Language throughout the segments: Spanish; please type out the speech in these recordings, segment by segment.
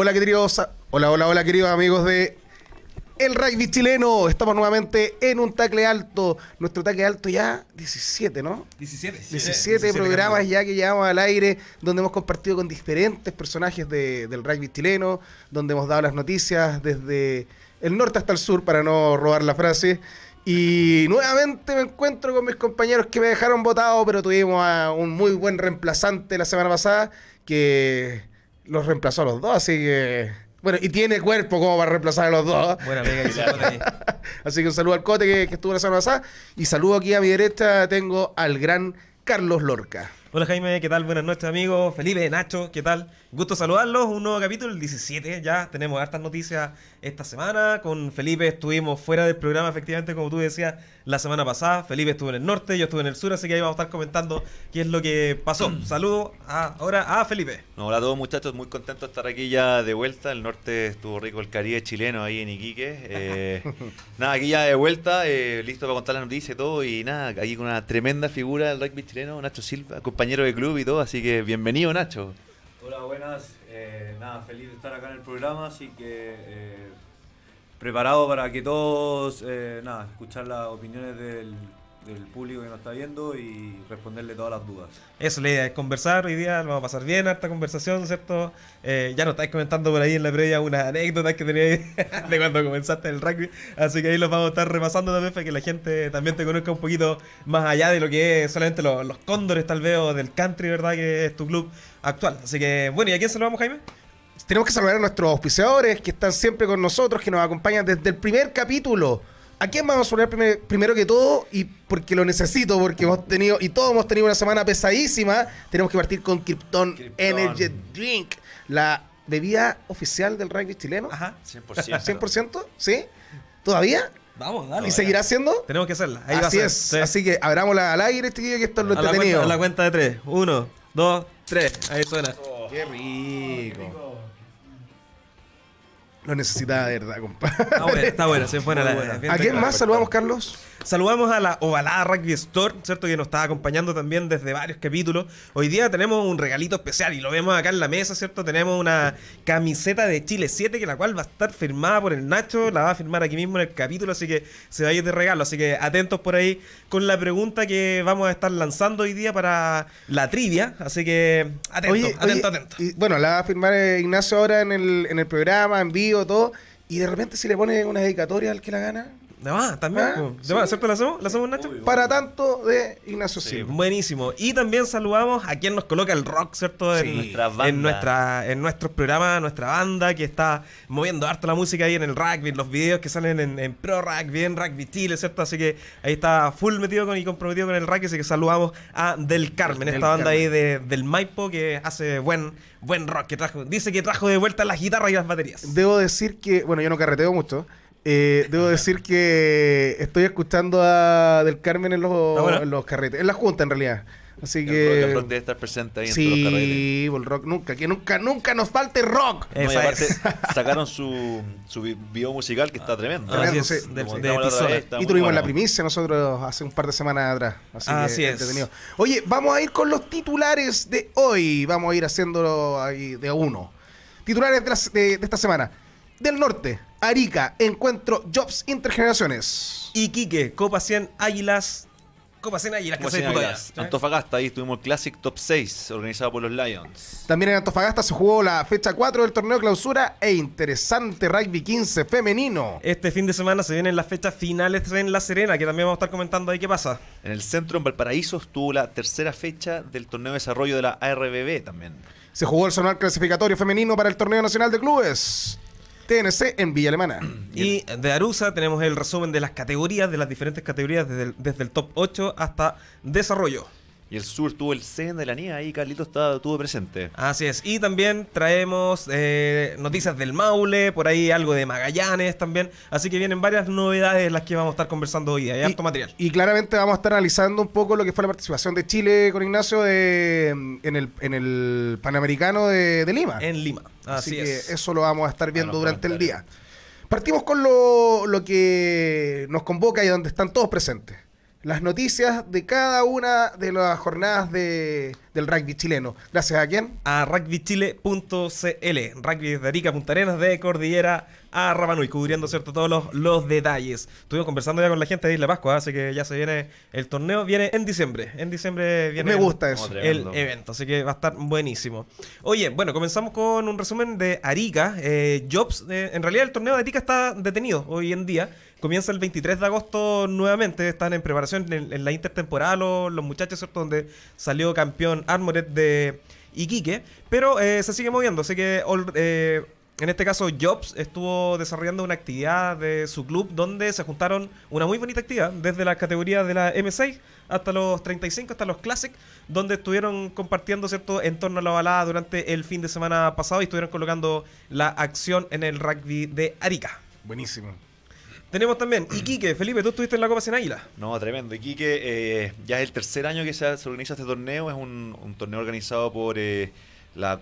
Hola, queridos. Hola, hola, hola, queridos amigos de el rugby chileno. Estamos nuevamente en un tacle alto. Nuestro tacle alto ya 17, ¿no? 17. 17, programas ya que llevamos al aire, donde hemos compartido con diferentes personajes de, del rugby chileno, donde hemos dado las noticias desde el norte hasta el sur, para no robar la frase. Y nuevamente me encuentro con mis compañeros que me dejaron votado, pero tuvimos a un muy buen reemplazante la semana pasada, que los reemplazó a los dos, así que. Bueno, y tiene cuerpo como para reemplazar a los dos. Así que un saludo al Cote que, que estuvo la semana pasada. Y saludo aquí a mi derecha, tengo al gran Carlos Lorca. Hola Jaime, ¿qué tal? Buenas noches amigos. Felipe, Nacho, ¿qué tal? Gusto saludarlos. Un nuevo capítulo, el 17. Ya tenemos hartas noticias esta semana. Con Felipe estuvimos fuera del programa, efectivamente, como tú decías, la semana pasada. Felipe estuvo en el norte, yo estuve en el sur, así que ahí vamos a estar comentando qué es lo que pasó. Mm. Saludos ahora a Felipe. Hola a todos muchachos, muy contento de estar aquí ya de vuelta. El norte estuvo rico, el Caribe chileno ahí en Iquique. Eh, nada, aquí ya de vuelta, eh, listo para contar las noticias y todo. Y nada, aquí con una tremenda figura del rugby chileno, Nacho Silva compañero de club y todo, así que bienvenido Nacho. Hola, buenas. Eh, nada, feliz de estar acá en el programa, así que eh, preparado para que todos, eh, nada, escuchar las opiniones del el público que nos está viendo y responderle todas las dudas. Eso, la idea es conversar hoy día, vamos a pasar bien harta conversación, ¿cierto? Eh, ya nos estáis comentando por ahí en la previa unas anécdotas que tenéis de cuando comenzaste el rugby, así que ahí los vamos a estar repasando también para que la gente también te conozca un poquito más allá de lo que es solamente los, cóndores tal vez del country, ¿verdad? Que es tu club actual. Así que bueno, ¿y a quién saludamos, Jaime? Tenemos que saludar a nuestros auspiciadores que están siempre con nosotros, que nos acompañan desde el primer capítulo. ¿A quién vamos a poner primero que todo? Y porque lo necesito, porque hemos tenido, y todos hemos tenido una semana pesadísima. Tenemos que partir con Krypton, Energy Drink, la bebida oficial del rugby chileno. Ajá, 100%. 100%, ¿sí? ¿Todavía? Vamos, dale. ¿Y seguirá siendo? Tenemos que hacerla. así es. Así que abramosla al aire, este que esto es lo entretenido. a la cuenta de tres. Uno, dos, tres. Ahí suena. qué rico lo necesitaba de verdad, compadre. Está bueno, está bueno. se fue a la. Buena. ¿A quién más saludamos, Carlos? Saludamos a la Ovalada Rugby Store, ¿cierto? Que nos está acompañando también desde varios capítulos. Hoy día tenemos un regalito especial y lo vemos acá en la mesa, ¿cierto? Tenemos una camiseta de Chile 7, que la cual va a estar firmada por el Nacho, la va a firmar aquí mismo en el capítulo, así que se va a ir de regalo. Así que atentos por ahí con la pregunta que vamos a estar lanzando hoy día para la trivia, así que atento, atentos, atento, bueno, la va a firmar eh, Ignacio ahora en el, en el programa, en vivo todo, y de repente si le pone una dedicatoria al que la gana, de más, también. ¿Ah? de ¿cierto? ¿La hacemos, ¿La hacemos Nacho? Para tanto de Ignacio Silva. buenísimo. Y también saludamos a quien nos coloca el rock, ¿cierto? En, nuestra en, nuestra, en nuestros programas, nuestra banda que está moviendo harto la música ahí en el rugby, los videos que salen en, Pro Rugby, en Rugby Chile, ¿cierto? Así que ahí está full metido y comprometido con el rugby. Así que saludamos a Del Carmen, esta banda ahí de, del Maipo que hace buen, buen rock. Que trajo, dice que trajo de vuelta las guitarras y las baterías. Debo decir que, bueno, yo no carreteo mucho. Eh, debo decir que estoy escuchando a Del Carmen en los, ah, carretes, en la junta en realidad. Así que. Rock, estar presente ahí sí, en Sí, pues el rock nunca, que nunca, nunca nos falte rock. sacaron su, su video musical que está tremendo. Ah, y tuvimos la primicia nosotros hace un par de semanas atrás. Así, ah, que entretenido. Oye, vamos a ir con los titulares de hoy. Vamos a ir haciéndolo ahí de uno. Titulares de esta semana. Del norte. Arica, encuentro Jobs Intergeneraciones. Iquique, Copa 100 Águilas. Copa 100 Águilas, que 100 Águilas. Antofagasta, ahí tuvimos Classic Top 6, organizado por los Lions. También en Antofagasta se jugó la fecha 4 del torneo clausura e interesante rugby 15 femenino. Este fin de semana se vienen las fechas finales en La Serena, que también vamos a estar comentando ahí qué pasa. En el centro, en Valparaíso, estuvo la tercera fecha del torneo de desarrollo de la ARBB también. Se jugó el sonar clasificatorio femenino para el torneo nacional de clubes. TNC en Villa Alemana. Y de Arusa tenemos el resumen de las categorías, de las diferentes categorías desde el, desde el top 8 hasta desarrollo. Y el sur tuvo el C de la niña, ahí Carlito estuvo presente. Así es. Y también traemos eh, noticias del Maule, por ahí algo de Magallanes también. Así que vienen varias novedades las que vamos a estar conversando hoy. Hay alto material. Y claramente vamos a estar analizando un poco lo que fue la participación de Chile con Ignacio en, el, Panamericano de, Lima. En Lima. Así, Así que eso lo vamos a estar viendo durante el día. Partimos con lo que nos convoca y donde están todos presentes las noticias de cada una de las jornadas de, del rugby chileno. Gracias a quién? A rugbychile.cl, rugby de Arica, Punta Arenas, de Cordillera a Rabanui, cubriendo cierto todos los, los detalles. Estuvimos conversando ya con la gente de Isla Pascua, así que ya se viene el torneo, viene en diciembre. En diciembre viene Me gusta el, evento, así que va a estar buenísimo. Oye, bueno, comenzamos con un resumen de Arica. Eh, Jobs, eh, en realidad el torneo de Arica está detenido hoy en día comienza el 23 de agosto nuevamente. Están en preparación en, la intertemporada los, muchachos, ¿cierto? Donde salió campeón Armored de Iquique. Pero eh, se sigue moviendo, así que... Eh, en este caso, Jobs estuvo desarrollando una actividad de su club donde se juntaron una muy bonita actividad, desde las categorías de la M6 hasta los 35, hasta los Classic, donde estuvieron compartiendo cierto en torno a la balada durante el fin de semana pasado y estuvieron colocando la acción en el rugby de Arica. Buenísimo. Tenemos también Iquique. Felipe, tú estuviste en la Copa Sin No, tremendo. Iquique eh, ya es el tercer año que se, organiza este torneo. Es un, torneo organizado por eh, la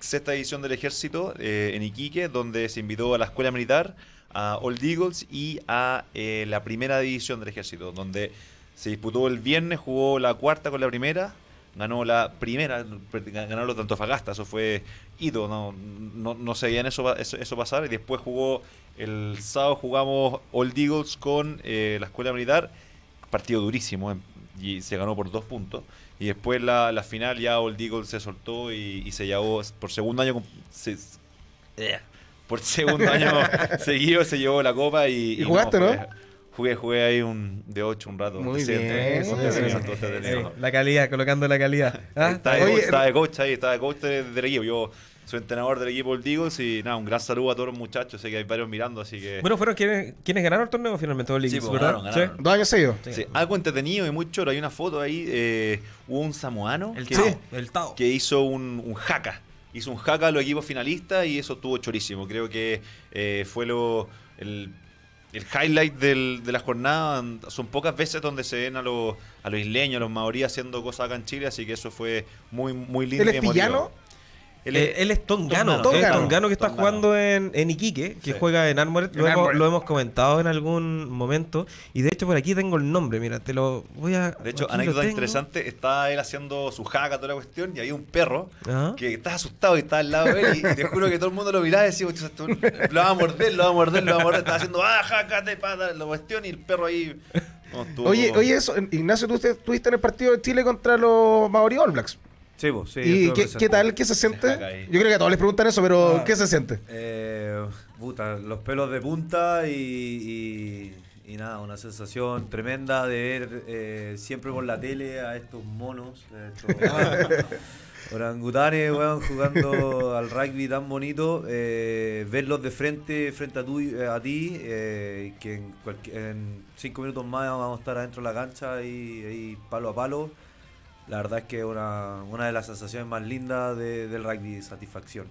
sexta división del ejército eh, en Iquique, donde se invitó a la escuela militar, a Old Eagles y a eh, la primera división del ejército, donde se disputó el viernes, jugó la cuarta con la primera, ganó la primera, ganó los de eso fue hito, no, no, se veían eso, eso, pasar, y después jugó el sábado jugamos Old Eagles con la escuela militar. Partido durísimo. Y se ganó por dos puntos. Y después la, final ya Old Eagles se soltó y, se llevó por segundo año. por segundo año seguido se llevó la copa. ¿Y, jugaste, no? Jugué, jugué, ahí un de 8 un rato. Muy bien. La calidad, colocando la calidad. Estaba de, coach ahí, estaba de coach de equipo. Yo entrenador del equipo del y nada, un gran saludo a todos los muchachos. Sé que hay varios mirando, así que. Bueno, fueron quienes, ganaron el torneo finalmente, el equipo sí, pues, ¿verdad? Ganaron, ganaron. Algo entretenido y mucho choro. Hay una foto ahí, eh, hubo un samoano. El que, el tao. Que hizo un, un jaca. Hizo un jaca a los equipos finalistas y eso estuvo chorísimo. Creo que eh, fue lo. El, el highlight de la jornada son pocas veces donde se ven a los, a los isleños, a los maoríes haciendo cosas acá en Chile, así que eso fue muy, muy lindo. El es eh, él, es Tongano, que está jugando en, en, Iquique, que juega en Armored. Lo, hemos, lo, hemos, comentado en algún momento. Y de hecho, por aquí tengo el nombre, mira, te lo voy a. De hecho, anécdota interesante: está él haciendo su jaca, toda la cuestión, y había un perro que estás asustado y está al lado de él. Y te juro que todo el mundo lo miraba y decía, este lo va a morder, lo va a morder, lo va a morder. está haciendo, ah, jaca, te pata, la cuestión, y el perro ahí. oye, oye, eso, Ignacio, tú estuviste en el partido de Chile contra los Maori All Blacks. Pues, sí, ¿Y qué, tal? ¿Qué se siente? Yo creo que a todos les preguntan eso, pero ah, ¿qué se siente? Eh, los pelos de punta y, nada, una sensación tremenda de ver eh, siempre por la tele a estos monos, a ah. orangutanes, jugando al rugby tan bonito. Eh, verlos de frente, frente a, ti, que en, en, cinco minutos más vamos a estar adentro de la cancha y, y palo a palo la verdad es que una, una de las sensaciones más lindas del rugby, satisfacción.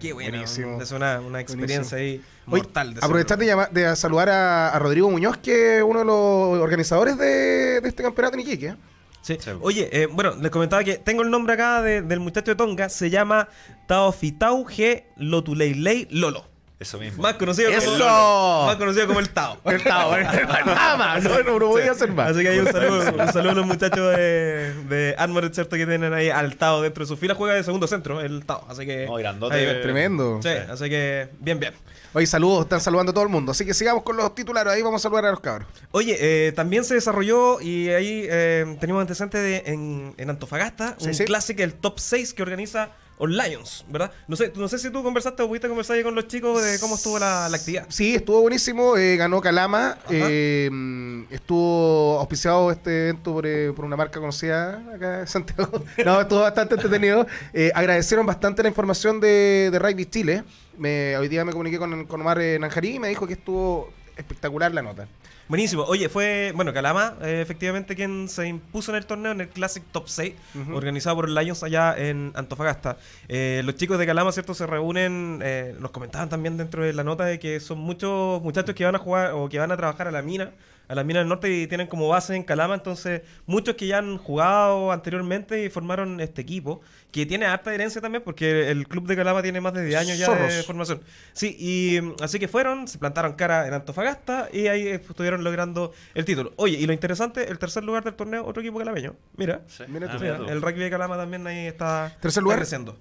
Qué bueno. Es una, experiencia ahí mortal. aprovechar de, llamar, de saludar a, Rodrigo Muñoz, que es uno de los organizadores de, este campeonato en Iquique. ¿eh? Sí. Oye, eh, bueno, les comentaba que tengo el nombre acá del muchacho de Tonga. Se llama Taofitauge Lotuleilei Lolo. Eso mismo. Más conocido, Eso. Como, más conocido como el Tao. El Tao, nada más. No, no, no a hacer más. Así que ahí un saludo, un saludo a los muchachos de, de Armored, ¿cierto? Que tienen ahí al Tao dentro de su fila. Juega de segundo centro, el Tao. Así que. Oh, grandote. tremendo. Sí, así que bien, bien. Oye, saludos, están saludando a todo el mundo. Así que sigamos con los titulares, ahí vamos a saludar a los cabros. Oye, eh, también se desarrolló y ahí eh, tenemos antecedentes en, en Antofagasta, un clásico, el top 6 que organiza los Lions, ¿verdad? No sé, no sé si tú conversaste o pudiste conversar con los chicos de cómo estuvo la, actividad. Sí, estuvo buenísimo, eh, ganó Calama, em, estuvo auspiciado este evento eh, por, una marca conocida acá en Santiago. no, estuvo bastante entretenido. Eh, agradecieron bastante la información de, de Rugby Chile. Me, hoy día me comuniqué con, con Omar Nanjarí y me dijo que estuvo espectacular la nota. Buenísimo. Oye, fue, bueno, Calama, eh, efectivamente, quien se impuso en el torneo, en el Classic Top 6, organizado por el Lions allá en Antofagasta. Eh, los chicos de Calama, ¿cierto? Se reúnen, eh, nos comentaban también dentro de la nota de que son muchos muchachos que van a jugar o que van a trabajar a la mina a las minas del norte y tienen como base en Calama, entonces muchos que ya han jugado anteriormente y formaron este equipo, que tiene harta herencia también porque el club de Calama tiene más de 10 años ya de formación. Sí, y así que fueron, se plantaron cara en Antofagasta y ahí estuvieron logrando el título. Oye, y lo interesante, el tercer lugar del torneo, otro equipo calameño. Mira, ah, el rugby de Calama también ahí está, ¿Tercer lugar? creciendo.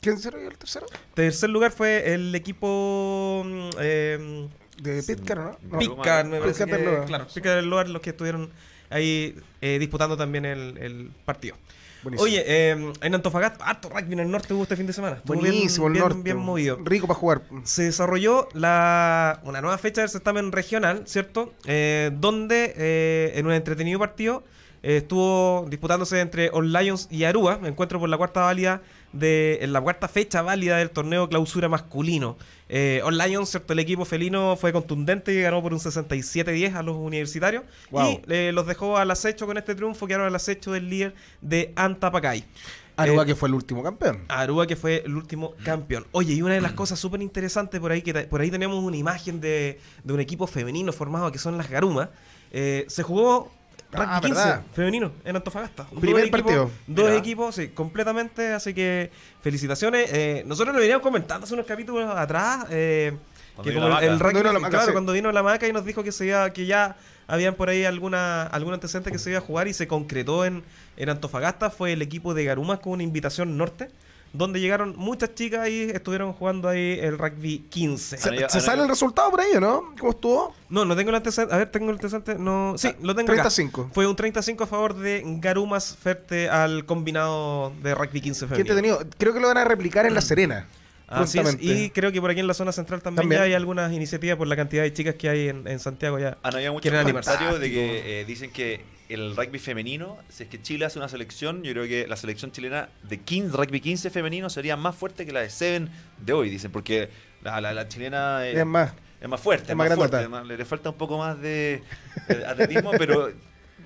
¿Quién será el tercero? Tercer lugar fue el equipo... Mm, eh, de Pitcairn, ¿no? no. Pitcairn, me parece eh, claro, los que estuvieron ahí eh, disputando también el, partido. Buenísimo. Oye, em, en Antofagasta, harto rugby en el norte hubo este fin de semana. Buenísimo, el norte. Bien, movido. Rico para jugar. Se desarrolló la, una nueva fecha del certamen regional, ¿cierto? Eh, donde eh, en un entretenido partido estuvo disputándose entre All Lions y Aruba, encuentro por la cuarta válida de en la cuarta fecha válida del torneo clausura masculino. Eh, Lions, ¿cierto? El equipo felino fue contundente y ganó por un 67-10 a los universitarios. Y eh, los dejó al acecho con este triunfo, que quedaron al acecho del líder de Antapacay. Aruba eh, que fue el último campeón. Aruba que fue el último campeón. Oye, y una de las cosas súper interesantes por ahí, que por ahí tenemos una imagen de, un equipo femenino formado que son las Garumas. Eh, se jugó Ah, femenino, en Antofagasta. Primer partido. dos equipos, sí, completamente. Así que felicitaciones. Eh, nosotros lo veníamos comentando hace unos capítulos atrás. Eh, que el, cuando vino la maca y nos dijo que se que ya habían por ahí alguna algún antecedente que se iba a jugar y se concretó en, en Antofagasta, fue el equipo de Garumas con una invitación norte donde llegaron muchas chicas y estuvieron jugando ahí el rugby 15. ¿Se, sale el resultado por ahí, no? ¿Cómo estuvo? No, no tengo el antecedente. A ver, tengo el antecedente. No, sí, ah, lo tengo 35. Fue un 35 a favor de Garumas Ferte al combinado de rugby 15 femenino. tenido? Creo que lo van a replicar en La Serena. Así es, y creo que por aquí en la zona central también, ya hay algunas iniciativas por la cantidad de chicas que hay en, Santiago ya. Ah, que era muchos aniversario de que eh, dicen que el rugby femenino, si es que Chile hace una selección, yo creo que la selección chilena de 15, rugby 15 femenino sería más fuerte que la de Seven de hoy, dicen, porque la, la, chilena eh, es, más, es más fuerte, es más, fuerte, le falta un poco más de, de atletismo, pero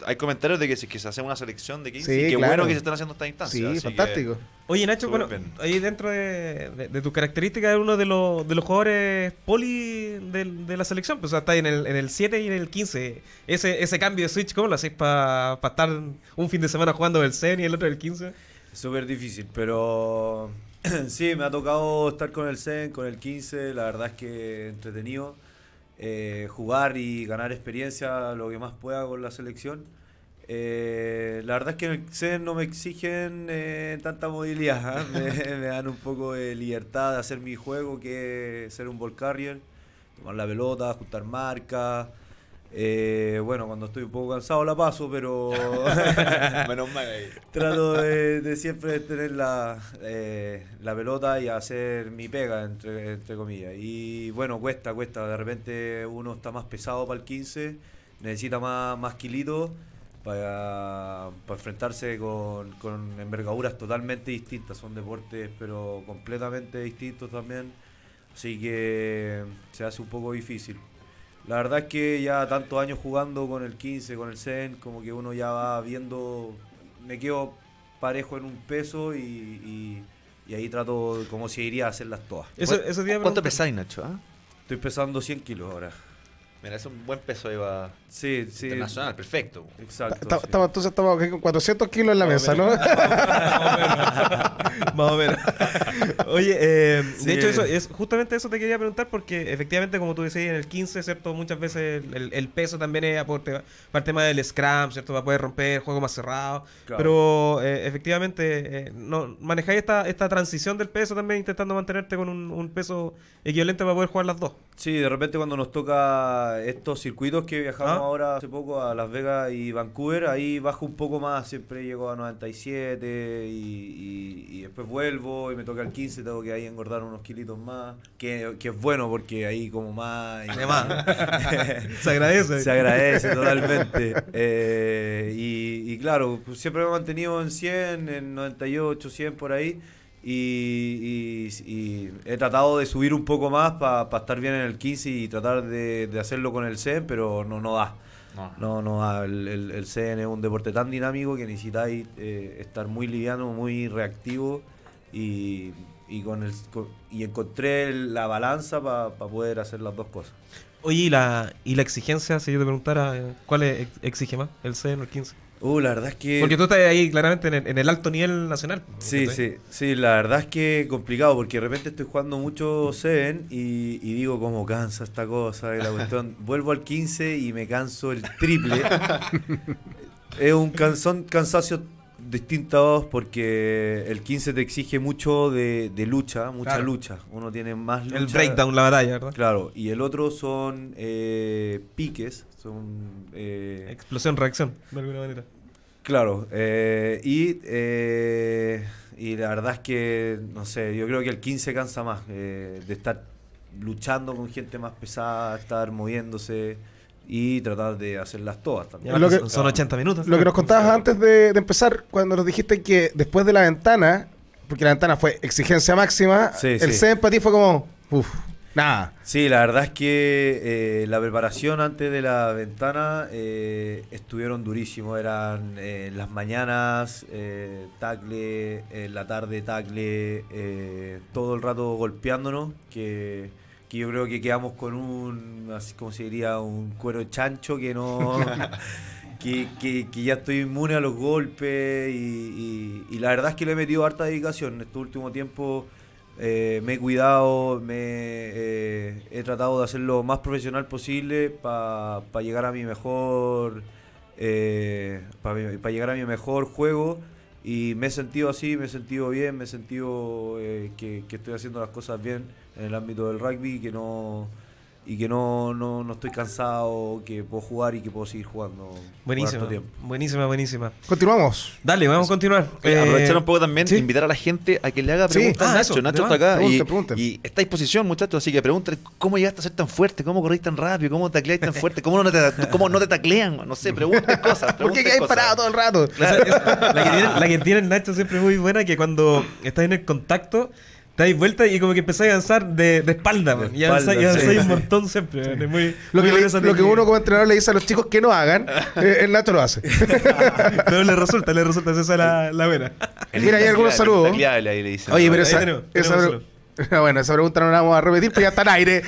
hay comentarios de que, si, que se hace una selección de 15 qué bueno que se están haciendo estas instancias. Sí, fantástico. Oye, Nacho, bueno, ahí dentro de, de, de tus características uno de los, de jugadores poli de, de la selección. Pues, o sea, está en el, en el 7 y en el 15. Ese, ese cambio de switch, ¿cómo lo hacéis para estar un fin de semana jugando el 7 y el otro el 15? Súper difícil, pero sí, me ha tocado estar con el Zen, con el 15, la verdad es que entretenido. Eh, jugar y ganar experiencia lo que más pueda con la selección. Eh, la verdad es que no me exigen eh, tanta movilidad, ¿ah? me, dan un poco de libertad de hacer mi juego, que ser un ball carrier, tomar la pelota, ajustar marcas. Eh, bueno, cuando estoy un poco cansado la paso, pero. Menos mal Trato de, de, siempre tener la, eh, pelota y hacer mi pega, entre, comillas. Y bueno, cuesta, cuesta. De repente uno está más pesado para el 15, necesita más, más para, enfrentarse con, con envergaduras totalmente distintas. Son deportes, pero completamente distintos también. Así que se hace un poco difícil. La verdad es que ya tantos años jugando con el 15, con el Zen, como que uno ya va viendo, me quedo parejo en un peso y, ahí trato como si iría a hacerlas todas. ¿Cuánto pesáis, Nacho? Ah? Estoy pesando 100 kilos ahora. Mira, es un buen peso ahí va. Sí, sí. Internacional, perfecto. Exacto. entonces estamos con 400 kilos en la mesa, ¿no? Más o menos. Oye, eh, de hecho, eso, es, justamente eso te quería preguntar porque efectivamente, como tú decías, en el 15, ¿cierto? Muchas veces el, peso también es aporte para el tema del scrum, ¿cierto? Para poder romper el juego más cerrado. Pero eh, efectivamente, eh, manejáis esta, esta transición del peso también intentando mantenerte con un, peso equivalente para poder jugar las dos. Sí, de repente cuando nos toca estos circuitos que viajamos ahora hace poco a Las Vegas y Vancouver, ahí bajo un poco más, siempre llego a 97 y, después vuelvo y me toca el 15, tengo que ahí engordar unos kilitos más, que, es bueno porque ahí como más... Y demás. Se agradece. Se agradece totalmente. Eh, y, claro, pues siempre me he mantenido en 100, en 98, 100 por ahí. Y, he tratado de subir un poco más para estar bien en el 15 y tratar de, hacerlo con el CEN, pero no, no da. No, no, da. El, CEN es un deporte tan dinámico que necesitáis eh, estar muy liviano, muy reactivo y, con el, y encontré la balanza para poder hacer las dos cosas. Oye, ¿y la, y la exigencia, si yo te preguntara, ¿cuál exige más? ¿El CEN o el 15? Uh, la verdad es que. Porque tú estás ahí claramente en el, alto nivel nacional. Sí, sí, sí, la verdad es que complicado, porque de repente estoy jugando mucho Seven y, digo, ¿cómo cansa esta cosa? La cuestión. Vuelvo al 15 y me canso el triple. es un canzón cansancio distintos porque el 15 te exige mucho de, lucha, mucha lucha. Uno tiene más lucha. El breakdown, la batalla, ¿verdad? Claro, y el otro son eh, piques, son... Eh, Explosión, reacción, de alguna manera. Claro, eh, y, y la verdad es que, no sé, yo creo que el 15 cansa más de estar luchando con gente más pesada, estar moviéndose y tratar de hacerlas todas también. son, 80 minutos. Lo que nos contabas antes de, empezar, cuando nos dijiste que después de la ventana, porque la ventana fue exigencia máxima, el sí. para ti fue como, uff, nada. Sí, la verdad es que eh, la preparación antes de la ventana eh, estuvieron durísimo. Eran eh, las mañanas, tacle, en la tarde, tacle, todo el rato golpeándonos, que que yo creo que quedamos con un, como se diría, un cuero chancho que no... que, ya estoy inmune a los golpes y, la verdad es que le he metido harta dedicación. En este último tiempo eh, me he cuidado, me eh, he tratado de hacer lo más profesional posible para llegar a mi mejor... Eh, para llegar a mi mejor juego y me he sentido así, me he sentido bien, me he sentido que estoy haciendo las cosas bien en el ámbito del rugby y que no y que no, no, estoy cansado, que puedo jugar y que puedo seguir jugando. Buenísima, buenísima, buenísima. Continuamos. Dale, vamos a continuar. Eh, aprovechar un poco también, invitar a la gente a que le haga preguntas ah, Nacho. Nacho ah, está acá y, está a disposición, muchachos, así que pregúntale cómo llegaste a ser tan fuerte, cómo corriste tan rápido, cómo tacleáis tan fuerte, cómo no te, cómo no te taclean, no sé, pregunten cosas. ¿Por qué quedáis parado todo el rato? la, que tiene, el Nacho siempre es muy buena, que cuando estás en el contacto te dais vuelta y como que empezáis a danzar de, espalda, y avanzáis un montón siempre. lo, que uno como entrenador le dice a los chicos que no hagan, eh, el Nacho lo hace. pero le resulta, le resulta, esa es la, la buena. Mira, hay algunos saludos. Oye, pero esa, ah, bueno, esa pregunta no la vamos a repetir, pero ya está en aire.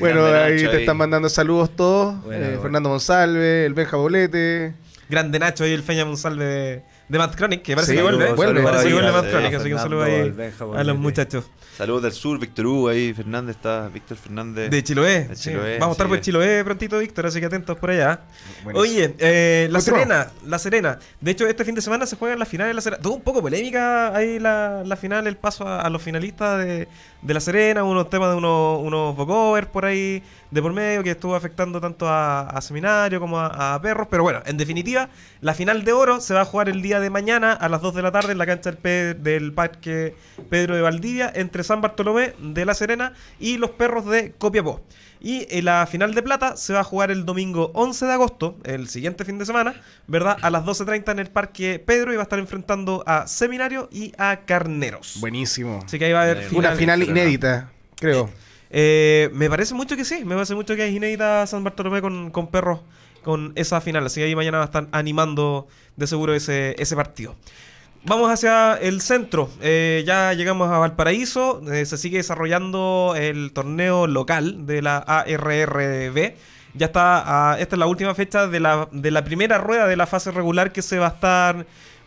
bueno, ahí te están mandando saludos todos. Eh, Fernando Monsalve, el Benja Bolete. Grande Nacho y el Feña Monsalve de Mad Chronic, que parece que vuelve. vuelve, así que un saludo ahí a los muchachos. Saludos del sur, Víctor Hugo ahí, Fernández está, Víctor Fernández. De Chiloé. Vamos a estar por Chiloé prontito, Víctor, así que atentos por allá. Oye, eh, La Serena, La Serena. De hecho, este fin de semana se juegan las finales de La Serena. Todo un poco polémica ahí la, la final, el paso a, los finalistas de, de La Serena, unos temas de unos, unos vocovers por ahí de por medio que estuvo afectando tanto a, Seminario como a, Perros. Pero bueno, en definitiva, la final de oro se va a jugar el día de mañana a las 2 de la tarde en la cancha del, Parque Pedro de Valdivia entre San Bartolomé de La Serena y los Perros de Copiapó. Y eh, la final de plata se va a jugar el domingo 11 de agosto, el siguiente fin de semana, ¿verdad? A las 12.30 en el Parque Pedro y va a estar enfrentando a Seminario y a Carneros. Buenísimo. Así que ahí va a haber Una final inédita, creo. Eh, me parece mucho que sí, me parece mucho que es inédita San Bartolomé con, perros con esa final. Así que ahí mañana a estar animando de seguro ese, ese partido. Vamos hacia el centro. Eh, ya llegamos a Valparaíso. Eh, se sigue desarrollando el torneo local de la ARRB. Ya está. Ah, esta es la última fecha de la, de la primera rueda de la fase regular que se va a estar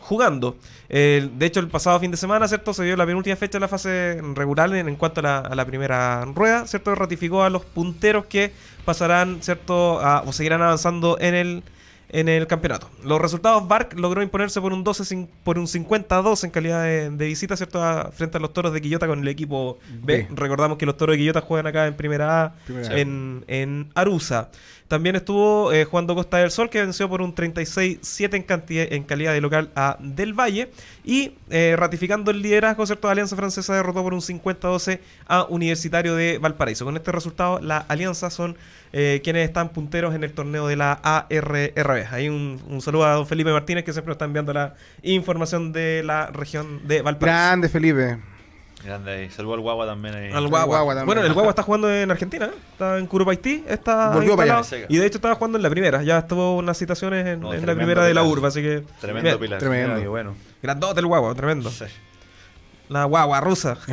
jugando. de hecho, el pasado fin de semana, ¿cierto? Se dio la penúltima fecha de la fase regular en, cuanto a la, primera rueda, ¿cierto? Ratificó a los punteros que pasarán, ¿cierto? o seguirán avanzando en el en el campeonato. Los resultados, Bark logró imponerse por un 12 por un 50 en calidad de, visita, ¿cierto? frente a los toros de Quillota con el equipo B. Recordamos que los toros de Quillota juegan acá en primera A, en, Arusa. También estuvo eh, jugando Costa del Sol, que venció por un 36-7 en, en calidad de local a Del Valle. Y eh, ratificando el liderazgo, ¿cierto? Alianza Francesa derrotó por un 50-12 a Universitario de Valparaíso. Con este resultado, la Alianza son eh, quienes están punteros en el torneo de la ARRB. Hay un, saludo a don Felipe Martínez que siempre nos está enviando la información de la región de Valparaíso. Grande, Felipe. Grande ahí. Saludo al Guagua también. Ahí. Bueno, el Guagua está jugando en Argentina. ¿eh? Está en Curupaití. Está Volvió para allá. Y de hecho estaba jugando en la primera. Ya estuvo unas citaciones en, la primera de la urba. Así que... Tremendo pilar. Tremendo. Y bueno. Grandote el Guagua. Tremendo. Sí. La guagua rusa.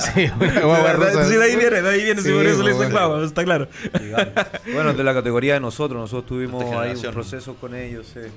sí, una guagua de ahí viene, de ahí viene, si por eso le dicen está claro. bueno, de la categoría de nosotros, nosotros tuvimos ahí un proceso con ellos, eh.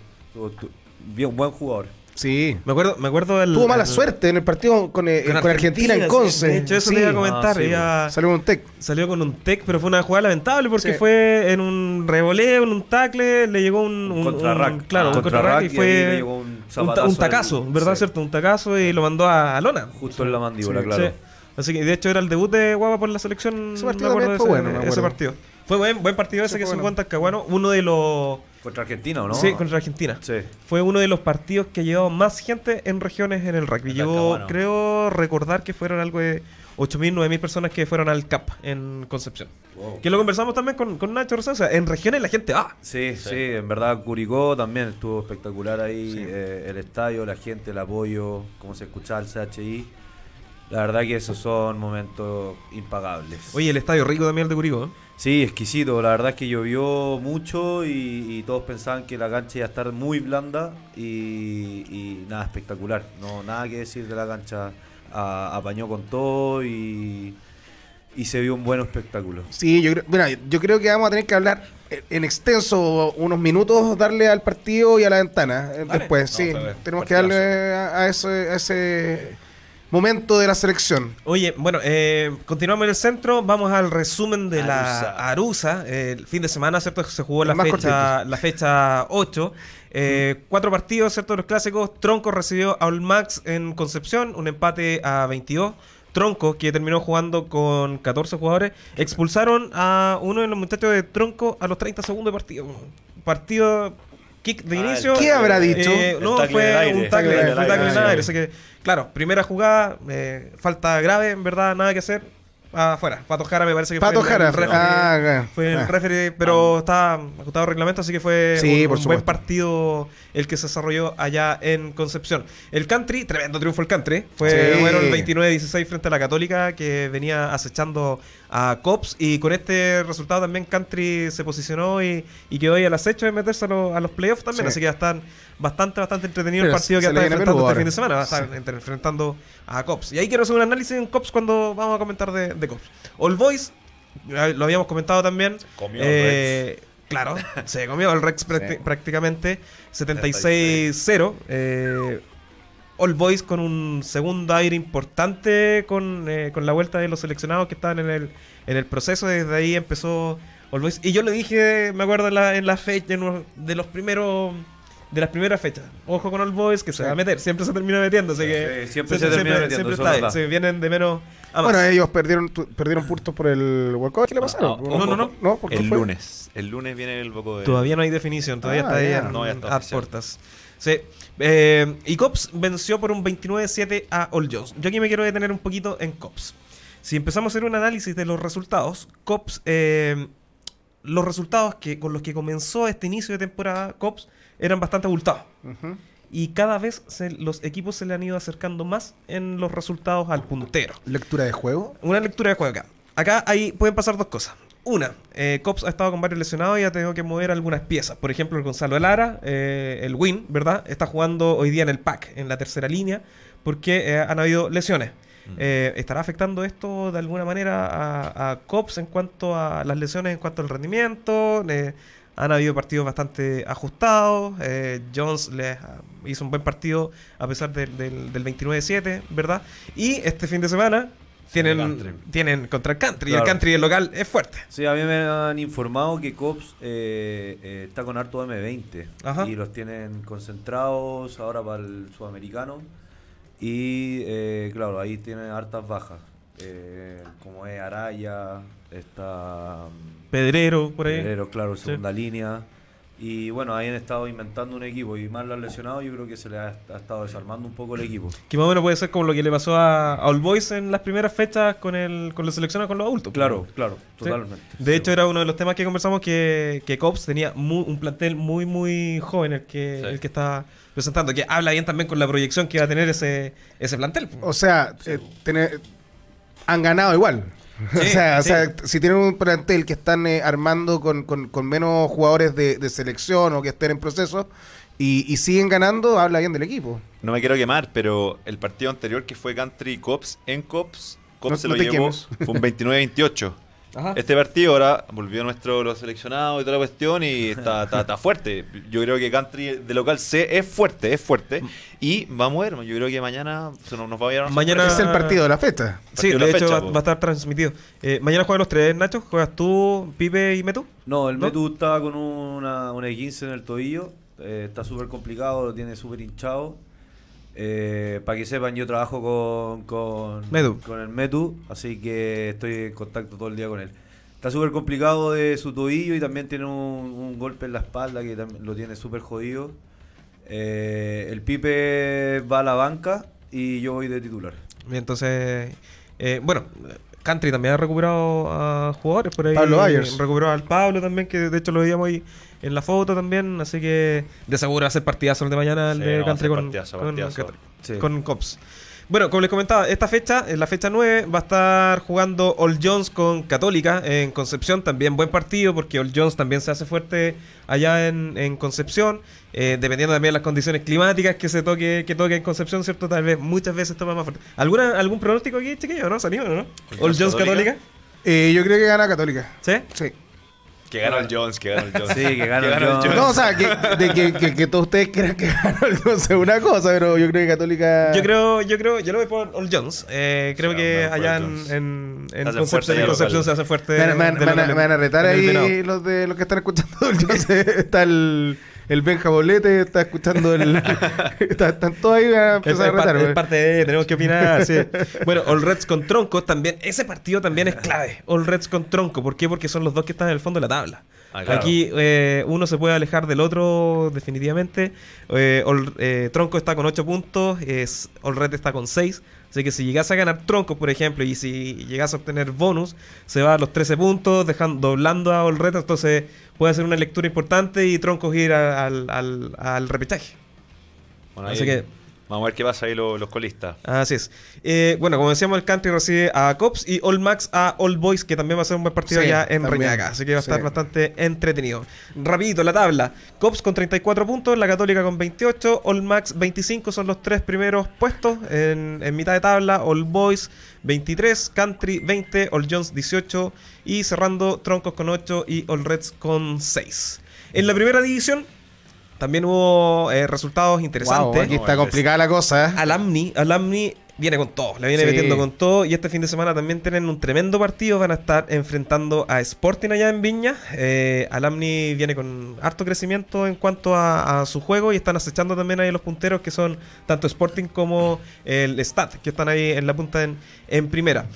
bien, buen jugador. Sí. Me acuerdo, me acuerdo Tuvo mala suerte en el partido con, eh, con, Argentina, en Conce. Sí, de hecho, eso le iba a comentar. Ah, salió con un tech. Salió con un tech, pero fue una jugada lamentable porque fue en un reboleo, en un tackle, le llegó un. un contrarrack. Claro, ah, un contrarrack y, fue. un, un, tacazo, ¿verdad? ¿Cierto? Un tacazo y lo mandó a, a Lona. Justo en la mandíbula, claro. Así que de hecho era el debut de Guapa por la selección. Ese ese, fue bueno, ese partido. Fue buen, buen partido ese que se encuentra en Caguano, Uno de los. Contra Argentina, ¿o ¿no? Sí, contra Argentina. Fue uno de los partidos que ha llevado más gente en regiones en el rugby. Yo creo recordar que fueron algo de 8.000, 9.000 personas que fueron al CAP en Concepción. Que lo conversamos también con, con Nacho sea, En regiones la gente va. Sí, sí, en verdad Curicó también estuvo espectacular ahí. Eh, el estadio, la gente, el apoyo, cómo se escucha el CHI. La verdad que esos son momentos impagables. Oye, el estadio rico también el de Curicó. Sí, exquisito. La verdad es que llovió mucho y, todos pensaban que la cancha iba a estar muy blanda y, nada espectacular. No, nada que decir de la cancha. apañó con todo y, se vio un buen espectáculo. Sí, yo creo, mira, yo creo que vamos a tener que hablar en extenso unos minutos, darle al partido y a la ventana eh, después. sí, tenemos que darle a ese momento de la selección. Oye, bueno, eh, continuamos en el centro, vamos al resumen de la Arusa. el fin de semana, ¿cierto? Se jugó la, fecha, la fecha 8. Cuatro partidos, ¿cierto? Los clásicos. Tronco recibió a max en Concepción, un empate a 22. Tronco, que terminó jugando con 14 jugadores, expulsaron a uno de los muchachos de Tronco a los 30 segundos de partido. Partido kick de ah, inicio. ¿Qué habrá dicho? no, fue un tackle, un tackle aire. que Claro, primera jugada, eh, falta grave, en verdad, nada que hacer. Afuera, Pato Jara me parece que fue el, referee, ah, fue el ah. pero ah. está ajustado el reglamento, así que fue un, buen partido el que se desarrolló allá en Concepción. El Country, tremendo triunfo el Country, ¿eh? fue bueno, el 29-16 frente a la Católica que venía acechando a Cops y con este resultado también Country se posicionó y, y quedó ahí al acecho de meterse a, los playoffs también, así que ya están bastante, bastante entretenido el partido que está enfrentando este fin de semana. enfrentando a Cops. Y ahí quiero hacer un análisis en Cops cuando vamos a comentar de, Cops. All Boys, lo habíamos comentado también. Comió eh, Claro, se comió el Rex prácticamente. 76-0. Eh, All Boys con un segundo aire importante con, eh, la vuelta de los seleccionados que estaban en el, proceso. Desde ahí empezó All Boys. Y yo le dije, me acuerdo en la, en la fecha de los primeros de las primeras fechas. Ojo con All Boys que se va a meter, siempre se termina metiendo, así que siempre se, termina metiendo, está se vienen de menos Bueno, ellos perdieron perdieron puntos por el Boca, ¿qué le pasaron? No, no, no, el lunes, el lunes viene el Boca de... Todavía no hay definición, todavía ah, está ahí no, a puertas. Sí. Eh, y Cops venció por un 29-7 a All Jones. Yo aquí me quiero detener un poquito en Cops. Si empezamos a hacer un análisis de los resultados, Cops, eh, los resultados que, con los que comenzó este inicio de temporada, Cops eran bastante abultados. Y cada vez los equipos se le han ido acercando más en los resultados al puntero. ¿Lectura de juego? Una lectura de juego acá. Acá ahí pueden pasar dos cosas. Una, eh, Cops ha estado con varios lesionados y ha tenido que mover algunas piezas. Por ejemplo, el Gonzalo Lara, eh, el Win, ¿verdad? Está jugando hoy día en el pack, en la tercera línea, porque eh, han habido lesiones. Mm. ¿Estará afectando esto de alguna manera a, COPS en cuanto a las lesiones, en cuanto al rendimiento? han habido partidos bastante ajustados. Eh, Jones les ah, hizo un buen partido a pesar del, 29-7, ¿verdad? Y este fin de semana tienen, tienen contra el country y el country el local es fuerte. Sí, a mí me han informado que Cops eh, eh, está con harto M20 y los tienen concentrados ahora para el sudamericano y claro, ahí tienen hartas bajas, como es Araya, está... Mm, Pedrero, por ahí. Pedrero, claro, segunda línea. Y bueno, ahí han estado inventando un equipo y más lo han lesionado, yo creo que se le ha, estado desarmando un poco el equipo. Que más o menos puede ser como lo que le pasó a, All Boys en las primeras fechas con el con los seleccionados con los adultos. Claro, claro, totalmente. De hecho, era uno de los temas que conversamos que, que Cops tenía un plantel muy, muy joven el que, está presentando, que habla bien también con la proyección que va a tener ese, ese plantel. O sea, eh, han ganado igual. o, sea, si tienen un plantel que están eh, armando con, menos jugadores de, selección o que estén en proceso y, siguen ganando, habla bien del equipo. No me quiero quemar, pero el partido anterior que fue Country Cops en Cops, Cops se lo llevó, fue un 29-28. Este partido ahora volvió nuestro los seleccionados y toda la cuestión y está, fuerte. Yo creo que Country de local C es fuerte, es fuerte. Y vamos a ver, yo creo que mañana se nos, va a Mañana es el partido de la fecha. Sí, de, hecho va, a estar transmitido. Eh, mañana juegan los tres, Nacho. ¿Juegas tú, Pipe y Metu? No, el Metu está con una, una 15 en el tobillo. Eh, está súper complicado, lo tiene súper hinchado. Eh, para que sepan, yo trabajo con, con, el Metu, así que estoy en contacto todo el día con él. Está súper complicado de su tobillo y también tiene un, golpe en la espalda que lo tiene súper jodido. Eh, el Pipe va a la banca y yo voy de titular. Y entonces, eh, bueno, Country también ha recuperado a jugadores por ahí. Pablo Ayers. Recuperó al Pablo también, que de hecho lo veíamos ahí en la foto también, así que de seguro va a ser partidazo el de mañana, el de Country con, Cops. Bueno, como les comentaba, esta fecha, en la fecha 9, va a estar jugando All Jones con Católica en Concepción. También buen partido, porque All Jones también se hace fuerte allá en, Concepción. Eh, dependiendo también de las condiciones climáticas que se toque, que toque en Concepción, ¿cierto? Tal vez muchas veces toma más fuerte. ¿Alguna, ¿Algún pronóstico aquí, chiquillo? ¿No? ¿Salido, no? no all Jones Católica? Eh, yo creo que gana Católica. ¿Sí? Sí. Que gana el Jones, que gana el Jones. Sí, que ganó el Jones. No, o sea, que, de, que, que, que todos ustedes crean que gana el Jones es una cosa, pero yo creo que Católica. Yo creo, yo creo, yo lo voy por All Jones. Eh, creo que allá en, en, Concepción, se hace fuerte. Me van a retar ahí los, de, los que están escuchando. Jones, Está el el Benja Bolete está escuchando el. están todos ahí ah, a empezar a Es parte, tenemos que opinar. Bueno, All Reds con Tronco también. Ese partido también es clave. All Reds con Tronco. ¿Por qué? Porque son los dos que están en el fondo de la tabla. Ah, Aquí eh, uno se puede alejar del otro definitivamente. Eh, eh, Tronco está con 8 puntos, es, All Red está con 6. Así que si llegas a ganar troncos, por ejemplo, y si llegas a obtener bonus, se va a los 13 puntos, dejando, doblando a reto, entonces puede ser una lectura importante y troncos ir al, al repechaje. Bueno, Así que Vamos a ver qué pasa ahí los, colistas. Así es. Eh, bueno, como decíamos, el country recibe a Cops y All Max a All Boys, que también va a ser un buen partido allá en Reñaga. Así que va a estar bastante entretenido. Rapidito, la tabla. Cops con 34 puntos, la Católica con 28, All Max 25 son los tres primeros puestos en, en mitad de tabla. All Boys 23, Country 20, All Jones 18 y cerrando Troncos con 8 y All Reds con 6. En la primera división también hubo eh, resultados interesantes. aquí está complicada la cosa. ¿eh? Alamni, Alamni viene con todo, le viene metiendo con todo. Y este fin de semana también tienen un tremendo partido. Van a estar enfrentando a Sporting allá en Viña. Eh, Alamni viene con harto crecimiento en cuanto a, su juego y están acechando también ahí los punteros que son tanto Sporting como el Stat, que están ahí en la punta en, primera.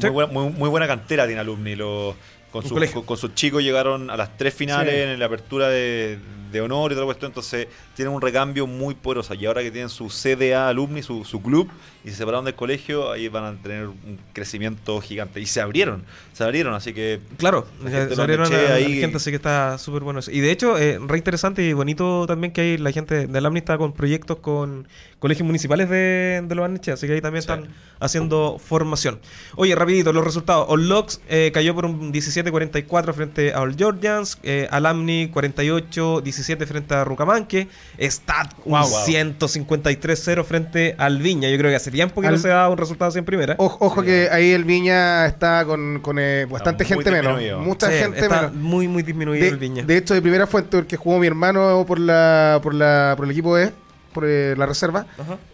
Muy, buena, muy buena cantera tiene Alumni. Los con, su, con, sus chicos llegaron a las tres finales en la apertura de, honor y todo esto Entonces tienen un recambio muy poderoso. Y ahora que tienen su CDA alumni, su club, y se separaron del colegio, ahí van a tener un crecimiento gigante. Y se abrieron, se abrieron, así que... Claro, eh, se, abrieron a, la gente, así que está súper bueno eso. Y de hecho, eh, re interesante y bonito también que hay la gente de Alamni está con proyectos con colegios municipales de, los así que ahí también están haciendo formación. Oye, rapidito, los resultados. All eh, cayó por un 17-44 frente a All Georgians, eh, Alamni 48-17 frente a Rucamanque, Stat un 153-0 frente al Viña, yo creo que hace ya porque no se da un resultado así en primera. Ojo, que ahí el Viña está con, eh, bastante gente menos. Mucha gente está menos. Muy, muy disminuido el Viña. De hecho, de primera fue el que jugó mi hermano por la, por la, por el equipo E, por eh, la reserva,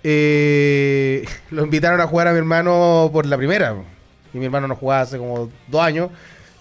eh, lo invitaron a jugar a mi hermano por la primera. Y mi hermano no jugaba hace como dos años.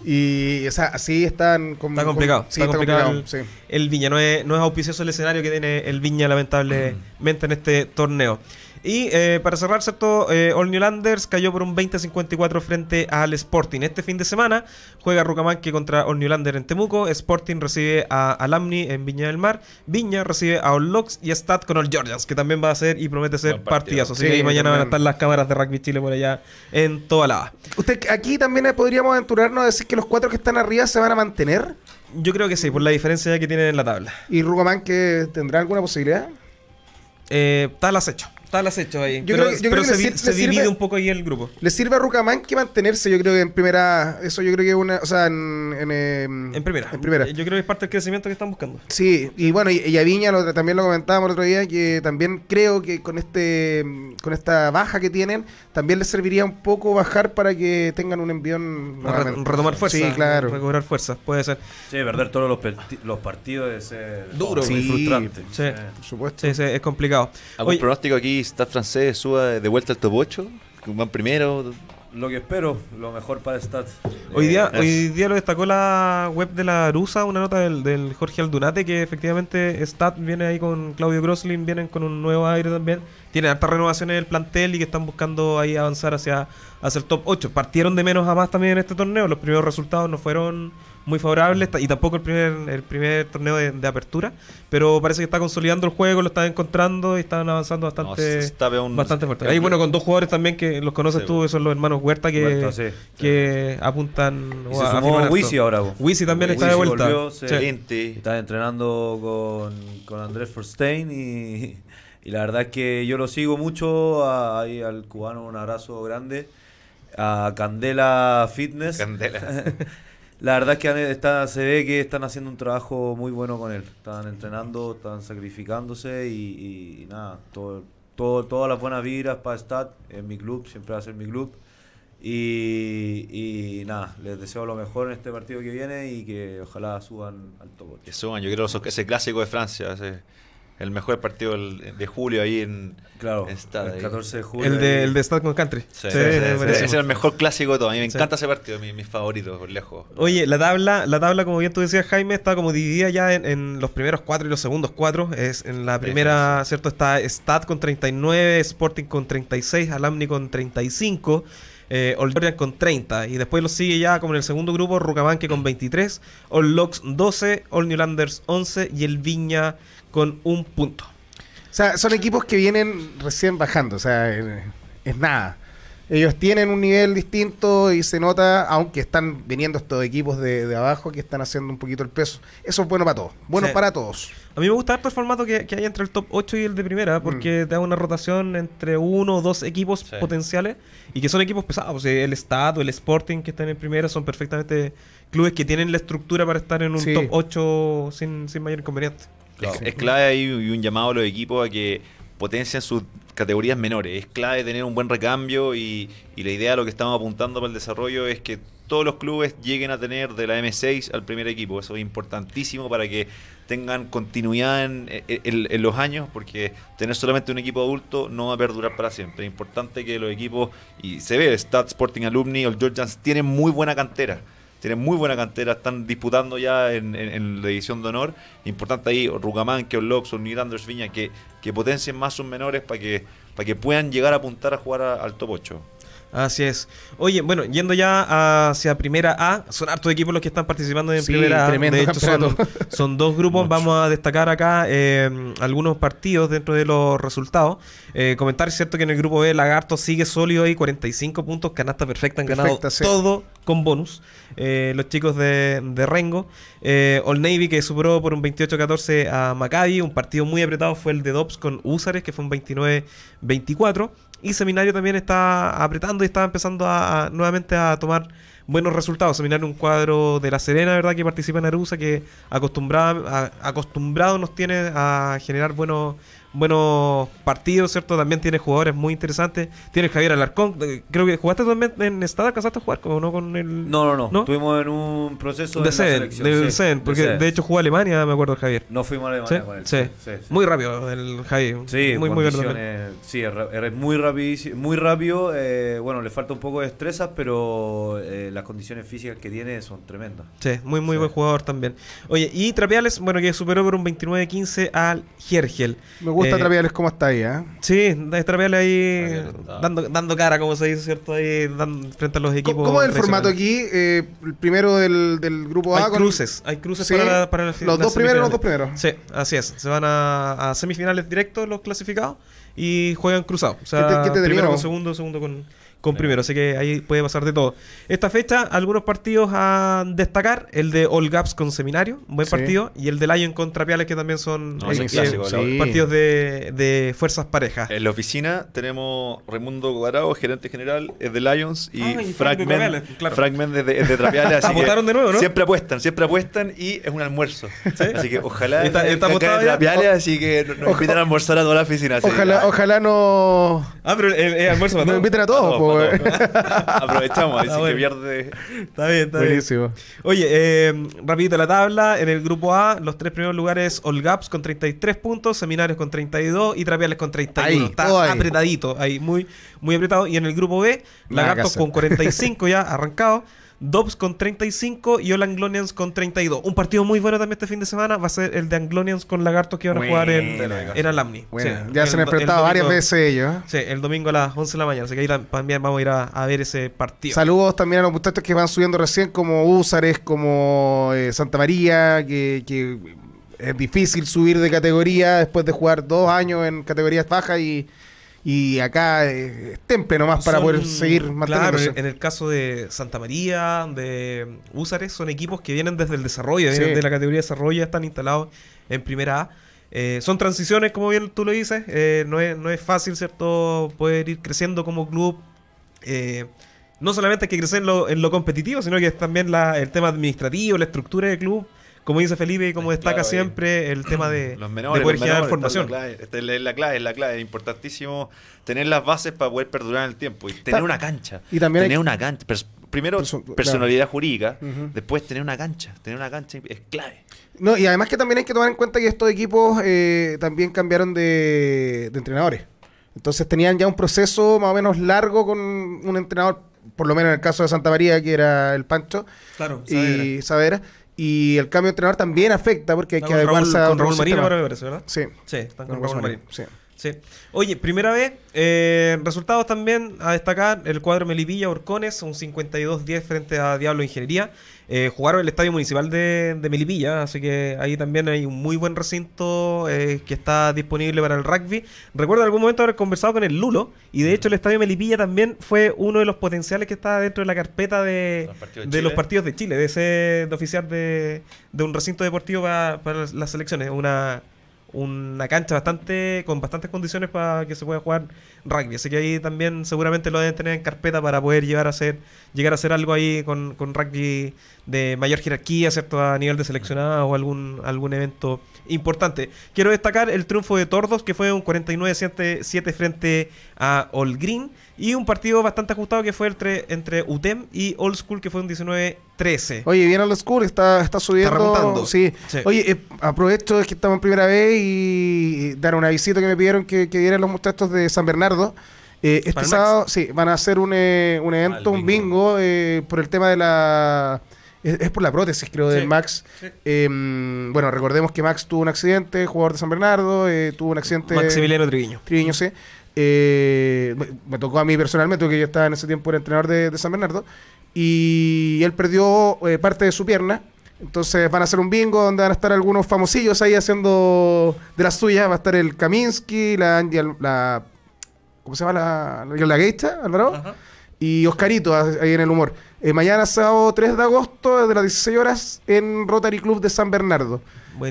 Y así están está complicado. está, complicado, el, Viña. No es, no auspicioso el escenario que tiene el Viña, lamentablemente, en este torneo. Y eh, para cerrar, ¿cierto? Eh, All Newlanders cayó por un 20-54 frente al Sporting. Este fin de semana juega Rucamanque contra All New en Temuco. Sporting recibe a Alamni en Viña del Mar. Viña recibe a All Locks y Stat con All Georgians, que también va a ser y promete ser partidazo. Así sí, que mañana van a estar las cámaras de Rugby Chile por allá en toda la. ¿Usted aquí también eh, podríamos aventurarnos a decir que los cuatro que están arriba se van a mantener? Yo creo que sí, por la diferencia que tienen en la tabla. ¿Y Rucamán tendrá alguna posibilidad? Eh, Tal has hecho está hechos ahí. Yo pero, creo que, se, divide un poco ahí el grupo. Le sirve a Rucamán que mantenerse, yo creo que en primera. Eso yo creo que es una. O sea, en, en, em, primera. En Yo creo que es parte del crecimiento que están buscando. Sí, y bueno, y, Viña lo, también lo comentábamos el otro día, que también creo que con este con esta baja que tienen, también les serviría un poco bajar para que tengan un envión. retomar fuerza. Sí, claro. recuperar fuerzas, puede ser. Sí, perder todos los, partidos es ser eh, duro, frustrante. Sí, por supuesto. Sí, es complicado. ¿Algún pronóstico aquí Stat francés suba de vuelta al top 8, van primero. Lo que espero, lo mejor para Stat. Hoy día, eh, hoy día lo destacó la web de la Rusa, una nota del, Jorge Aldunate, que efectivamente Stat viene ahí con Claudio Groslin, vienen con un nuevo aire también. Tienen altas renovaciones el plantel y que están buscando ahí avanzar hacia, hacia el top 8. Partieron de menos a más también en este torneo, los primeros resultados no fueron muy favorable y tampoco el primer, el primer torneo de, apertura, pero parece que está consolidando el juego, lo están encontrando y están avanzando bastante, bastante fuerte. Ahí bueno, con dos jugadores también que los conoces tú, que son los hermanos Huerta que, que apuntan y se sumó Wisi ahora. Wisi también está de vuelta. está entrenando con, Andrés Forstein y, la verdad es que yo lo sigo mucho, ahí al cubano un abrazo grande, a Candela Fitness. Candela. la verdad es que está, se ve que están haciendo un trabajo muy bueno con él. Están entrenando, están sacrificándose y, nada, todo, todo, todas las buenas vibras para estar en mi club, siempre va a ser mi club. Y, nada, les deseo lo mejor en este partido que viene y que ojalá suban al topo. Que suban, yo ese clásico de Francia, el mejor partido de julio ahí en claro el 14 de julio el de, Stad con Country sí, es el mejor clásico de todo a mí me encanta ese partido mi, favorito por lejos oye la tabla la tabla como bien tú decías Jaime está como dividida ya en, los primeros cuatro y los segundos cuatro es en la primera cierto está Stad con 39 Sporting con 36 Alamni con 35 eh, Old con 30 y después lo sigue ya como en el segundo grupo Rucabanque con 23 All Locks 12 All Newlanders 11 y el Viña con un punto. O sea, son equipos que vienen recién bajando, o sea, eh, es nada. Ellos tienen un nivel distinto y se nota, aunque están viniendo estos equipos de, abajo que están haciendo un poquito el peso. Eso es bueno para todos, bueno para todos. A mí me gusta harto el formato que, hay entre el top 8 y el de primera, porque mm. te da una rotación entre uno o dos equipos potenciales y que son equipos pesados. el Estado, el Sporting que están en primera son perfectamente clubes que tienen la estructura para estar en un top 8 sin, sin mayor inconveniente. Es, clave ahí y un llamado a los equipos a que potencien sus categorías menores. Es clave tener un buen recambio y, la idea de lo que estamos apuntando para el desarrollo es que todos los clubes lleguen a tener de la M6 al primer equipo. Eso es importantísimo para que tengan continuidad en, los años, porque tener solamente un equipo adulto no va a perdurar para siempre. Es importante que los equipos, y se ve, Stad Sporting Alumni o el Georgians, tienen muy buena cantera tienen muy buena cantera, están disputando ya en, la división de honor. Importante ahí, Rucamán, Keolox, Niranders Viña, que, potencien más sus menores para que, para que puedan llegar a apuntar a jugar al top 8. Así es. Oye, bueno, yendo ya hacia Primera A, son hartos equipos los que están participando en Primera A. de hecho, son, dos grupos. Vamos a destacar acá em, algunos partidos dentro de los resultados. Eh, comentar, cierto, que en el grupo B Lagarto sigue sólido ahí, 45 puntos, canasta perfecta, han ganado todo con bonus. Eh, los chicos de, de Rengo. All eh, Navy que superó por un 28-14 a Maccabi. Un partido muy apretado fue el de Dobbs con Usares, que fue un 29-24. Y Seminario también está apretando y está empezando a, nuevamente a tomar buenos resultados. Se miraron un cuadro de La Serena, ¿verdad? Que participa en Arusa, que acostumbrada, acostumbrado nos tiene a generar buenos buenos partidos, ¿cierto? También tiene jugadores muy interesantes. Tiene Javier Alarcón. Eh, creo que jugaste también en Estado, casaste a jugar o no con el. No, no, no. Estuvimos en un proceso de, selección. De, porque de, hecho jugó Alemania, me acuerdo, Javier. No fuimos a Alemania con él. Sí. Muy rápido el Javier. Sí, muy, muy rápido. Sí, es, muy, muy rápido. Eh, bueno, le falta un poco de destrezas, pero eh, las condiciones físicas que tiene son tremendas. Sí, muy, muy buen jugador también. Oye, y Trapiales, bueno, que superó por un 29-15 al Hergel. Me gusta eh, Trapeales como está ahí, ¿eh? Sí, Trapiales ahí dando, dando cara, como se dice, ¿cierto? Ahí frente a los equipos. ¿Cómo es el formato aquí? Eh, el primero del, grupo A. Hay cruces, hay cruces para, la, para Los dos primeros, los dos primeros. Sí, así es. Se van a, semifinales directos los clasificados y juegan cruzados. O sea, ¿Qué te, primero con segundo, segundo con con primero, así que ahí puede pasar de todo. Esta fecha, algunos partidos a destacar, el de All Gaps con Seminario, buen partido, y el de Lions contra Piales, que también son eh, eh, partidos de, fuerzas parejas. En la oficina tenemos Raimundo Guarao, gerente general, es de Lions, y, de, Trapiales, así que Siempre apuestan, siempre apuestan, y es un almuerzo. Así que ojalá... Está, está Trapiales, así que nos, invitan a almorzar a toda la oficina. Ojalá, ojalá no... Ah, pero es almuerzo Nos invitan a todos, a todos Aprovechamos, así ah, que pierde. Está bien, está Buenísimo. bien. Oye, em, rapidito la tabla. En el grupo A, los tres primeros lugares, All gaps con 33 puntos, Seminarios con 32 y Traviales con 31. Ahí, está apretadito ahí, muy, muy apretado. Y en el grupo B, Lagartos con 45 ya, arrancado. Dobbs con 35 y Ola Anglonians con 32. Un partido muy bueno también este fin de semana va a ser el de Anglonians con Lagarto que van a jugar en, Alamni. ya se han enfrentado varias veces ellos. ¿eh? Sí, el domingo a las 11 de la mañana. Así que ahí también vamos a ir a, ver ese partido. Saludos también a los muchachos que van subiendo recién, como Usares, como eh, Santa María, que, que es difícil subir de categoría después de jugar dos años en categorías bajas y y acá estempe eh, no más para poder seguir manteniendo. Claro, en el caso de Santa María, de Usares, son equipos que vienen desde el desarrollo, vienen de la categoría de desarrollo, están instalados en primera A. Eh, son transiciones, como bien tú lo dices, eh, no, es, fácil, ¿cierto?, poder ir creciendo como club. no solamente hay que crecer en lo, competitivo, sino que es también el tema administrativo, la estructura del club como dice Felipe y como destaca eh, siempre, el tema de, los menores, de poder formación. es la clave, es este, la clave. Es importantísimo tener las bases para poder perdurar el tiempo. Y tener una cancha. Y también tener una cancha. primero, personalidad jurídica. Después, tener una cancha. Tener una cancha es clave. No, y además que también hay que tomar en cuenta que estos equipos eh, también cambiaron de, entrenadores. Entonces tenían ya un proceso más o menos largo con un entrenador, por lo menos en el caso de Santa María, que era el Pancho claro, y saber Saavedra y el cambio de entrenador también afecta porque hay que adecuarse Con Raúl ahora me parece, ¿verdad? Sí. Sí, con, con Raúl, Sí. Oye, primera vez, eh, resultados también a destacar, el cuadro Melipilla Orcones, un 52-10 frente a Diablo Ingeniería. Eh, jugaron el Estadio Municipal de, de, Melipilla, así que ahí también hay un muy buen recinto eh, que está disponible para el rugby. Recuerdo en algún momento haber conversado con el Lulo, y de hecho el Estadio Melipilla también fue uno de los potenciales que estaba dentro de la carpeta de los partidos de, Chile, de ese oficial de, un recinto deportivo para, para las selecciones. Una una cancha bastante con bastantes condiciones para que se pueda jugar rugby. Así que ahí también seguramente lo deben tener en carpeta para poder llevar a hacer, llegar a hacer algo ahí con, con rugby de mayor jerarquía, ¿cierto? A nivel de seleccionada o algún, algún evento importante. Quiero destacar el triunfo de Tordos, que fue un 49-7 frente a All Green. Y un partido bastante ajustado que fue entre, entre UTEM y Old School, que fue un 19-13. Oye, viene Old School, está, está subiendo. Está sí. Oye, eh, aprovecho que estamos en primera vez y dar una visita que me pidieron que, que dieran los muchachos de San Bernardo. Eh, este sábado, sí, van a hacer un, eh, evento, un bingo, eh, por el tema de la... Es, por la prótesis, creo, de Max. Em, bueno, recordemos que Max tuvo un accidente, jugador de San Bernardo, tuvo un accidente... Maximiliano Triviño. Triviño, sí. me tocó a mí personalmente, porque yo estaba en ese tiempo el entrenador de, San Bernardo, y él perdió parte de su pierna. Entonces van a hacer un bingo donde van a estar algunos famosillos ahí haciendo de las suyas. Va a estar el Kaminsky, la, la, la ¿Cómo se llama la, la, álvaro? Y Oscarito, ah, ahí en el humor. Eh, mañana sábado 3 de agosto, de las 16 horas, en Rotary Club de San Bernardo.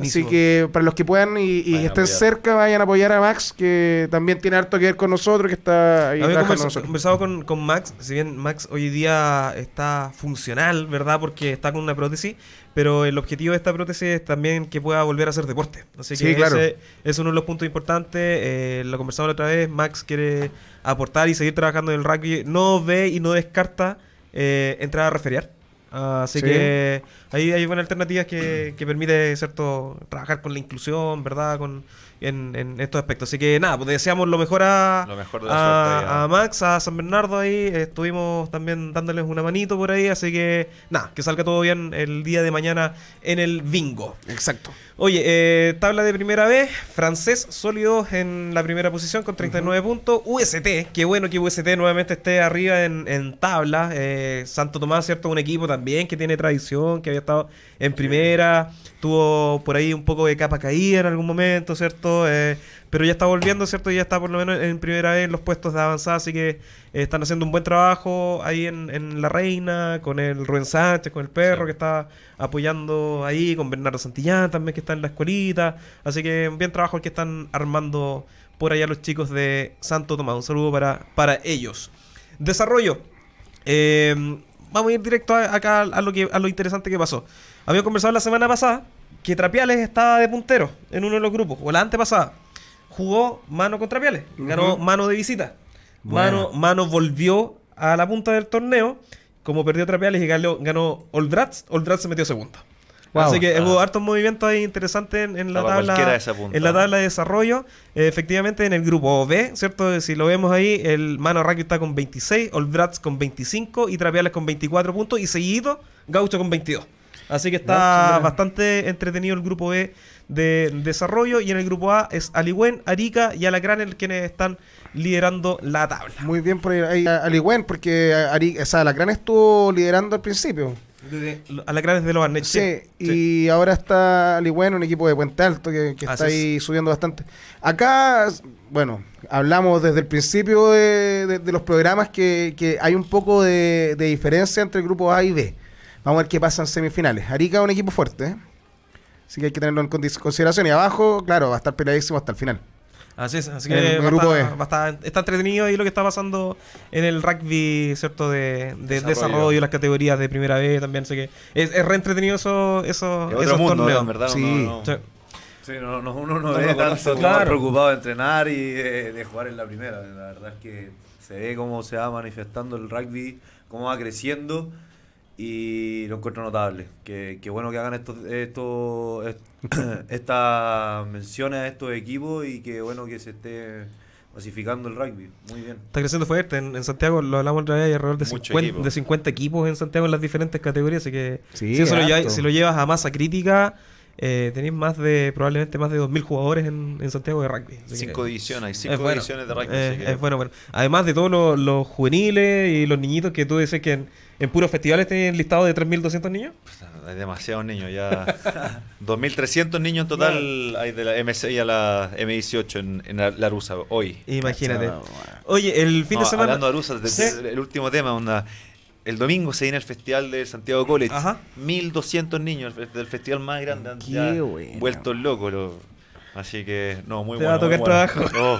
Así que para los que puedan y, estén cerca, vayan a apoyar a Max, que también tiene harto que ver con nosotros, que está ahí conversado con, Max, si bien Max hoy día está funcional, ¿verdad? Porque está con una prótesis, pero el objetivo de esta prótesis es también que pueda volver a hacer deporte. Así que ese es uno de los puntos importantes. Eh, lo conversamos la otra vez, Max quiere aportar y seguir trabajando en el rugby. No ve y no descarta eh, entrar a referiar así que ahí hay buenas alternativas que, que permite cierto trabajar con la inclusión, ¿verdad? Con en, estos aspectos. Así que nada, pues deseamos lo mejor a, Max, a San Bernardo ahí. Estuvimos también dándoles una manito por ahí. Así que nada, que salga todo bien el día de mañana en el bingo. Exacto. Oye, eh, tabla de primera vez, francés sólido en la primera posición con 39 puntos. UST, qué bueno que UST nuevamente esté arriba en, en tabla. Eh, Santo Tomás, ¿cierto? Un equipo también que tiene tradición, que había estado en primera, tuvo por ahí un poco de capa caída en algún momento, ¿cierto? Eh, pero ya está volviendo, ¿cierto? Ya está por lo menos en primera vez en los puestos de avanzada, así que eh, están haciendo un buen trabajo ahí en, La Reina, con el Rubén Sánchez, con el perro que está apoyando ahí, con Bernardo Santillán también que está en la escuelita, así que un buen trabajo el que están armando por allá los chicos de Santo Tomás, un saludo para, para ellos. Desarrollo. Eh, vamos a ir directo acá lo, que, a lo interesante que pasó. Habíamos conversado la semana pasada que Trapiales estaba de puntero en uno de los grupos, o la antepasada. Jugó mano con Trapiales, ganó mano de visita. Mano, mano volvió a la punta del torneo, como perdió Trapiales y ganó, ganó Oldrats, Oldrats se metió segundo. Así que ah. hubo hartos movimientos ahí interesantes en, la, tabla, en la tabla de desarrollo. Eh, efectivamente, en el grupo B, ¿cierto? Si lo vemos ahí, el Mano Rack está con 26, Oldrats con 25 y Trapiales con 24 puntos y seguido Gaucho con 22. Así que está bastante entretenido el grupo B de desarrollo y en el grupo A es Aligüen, Arica y el quienes están liderando la tabla. Muy bien por ahí, Aligüen, porque Arica, o sea, estuvo liderando al principio. Desde, Alacrán es de los Sí, y ahora está Aligüen, un equipo de Puente Alto que, está ahí subiendo bastante. Acá, bueno, hablamos desde el principio de, los programas que, hay un poco de, de diferencia entre el grupo A y B. Vamos a ver qué pasa en semifinales. Arica es un equipo fuerte, así que hay que tenerlo en consideración. Y abajo, claro, va a estar peleadísimo hasta el final. Así es, así que va, está, e. estar, está entretenido ahí lo que está pasando en el rugby, ¿cierto? De, desarrollo. las categorías de primera vez también, sé que es, es re entretenido eso, eso, es esos mundo, verdad, sí. sí. uno no, ve tan preocupado de entrenar y de, jugar en la primera. La verdad es que se ve cómo se va manifestando el rugby, cómo va creciendo y lo encuentro notable. Que, bueno que hagan estas menciones a estos equipos y que bueno que se esté masificando el rugby. Muy bien. Está creciendo fuerte. En, Santiago lo hablamos otra vez, hay alrededor de 50, equipos en Santiago en las diferentes categorías. Así que si, lo llevas a masa crítica, eh, tenéis más de probablemente más de 2.000 jugadores en, Santiago de rugby. Cinco divisiones, hay cinco de rugby. Eh, Además de todos los, juveniles y los niñitos que tú dices que... ¿En puros festivales tienen listado de 3.200 niños? Pues, hay demasiados niños, ya. 2.300 niños en total hay de la M6 a la M18 en, la, Rusa hoy. Imagínate. Oye, el fin de semana. Hablando de Rusa, el último tema, el domingo se viene el festival de Santiago College. Ajá. 1.200 niños, el festival más grande. Qué locos Así que, no, muy bueno. Te va a tocar trabajo. Oh.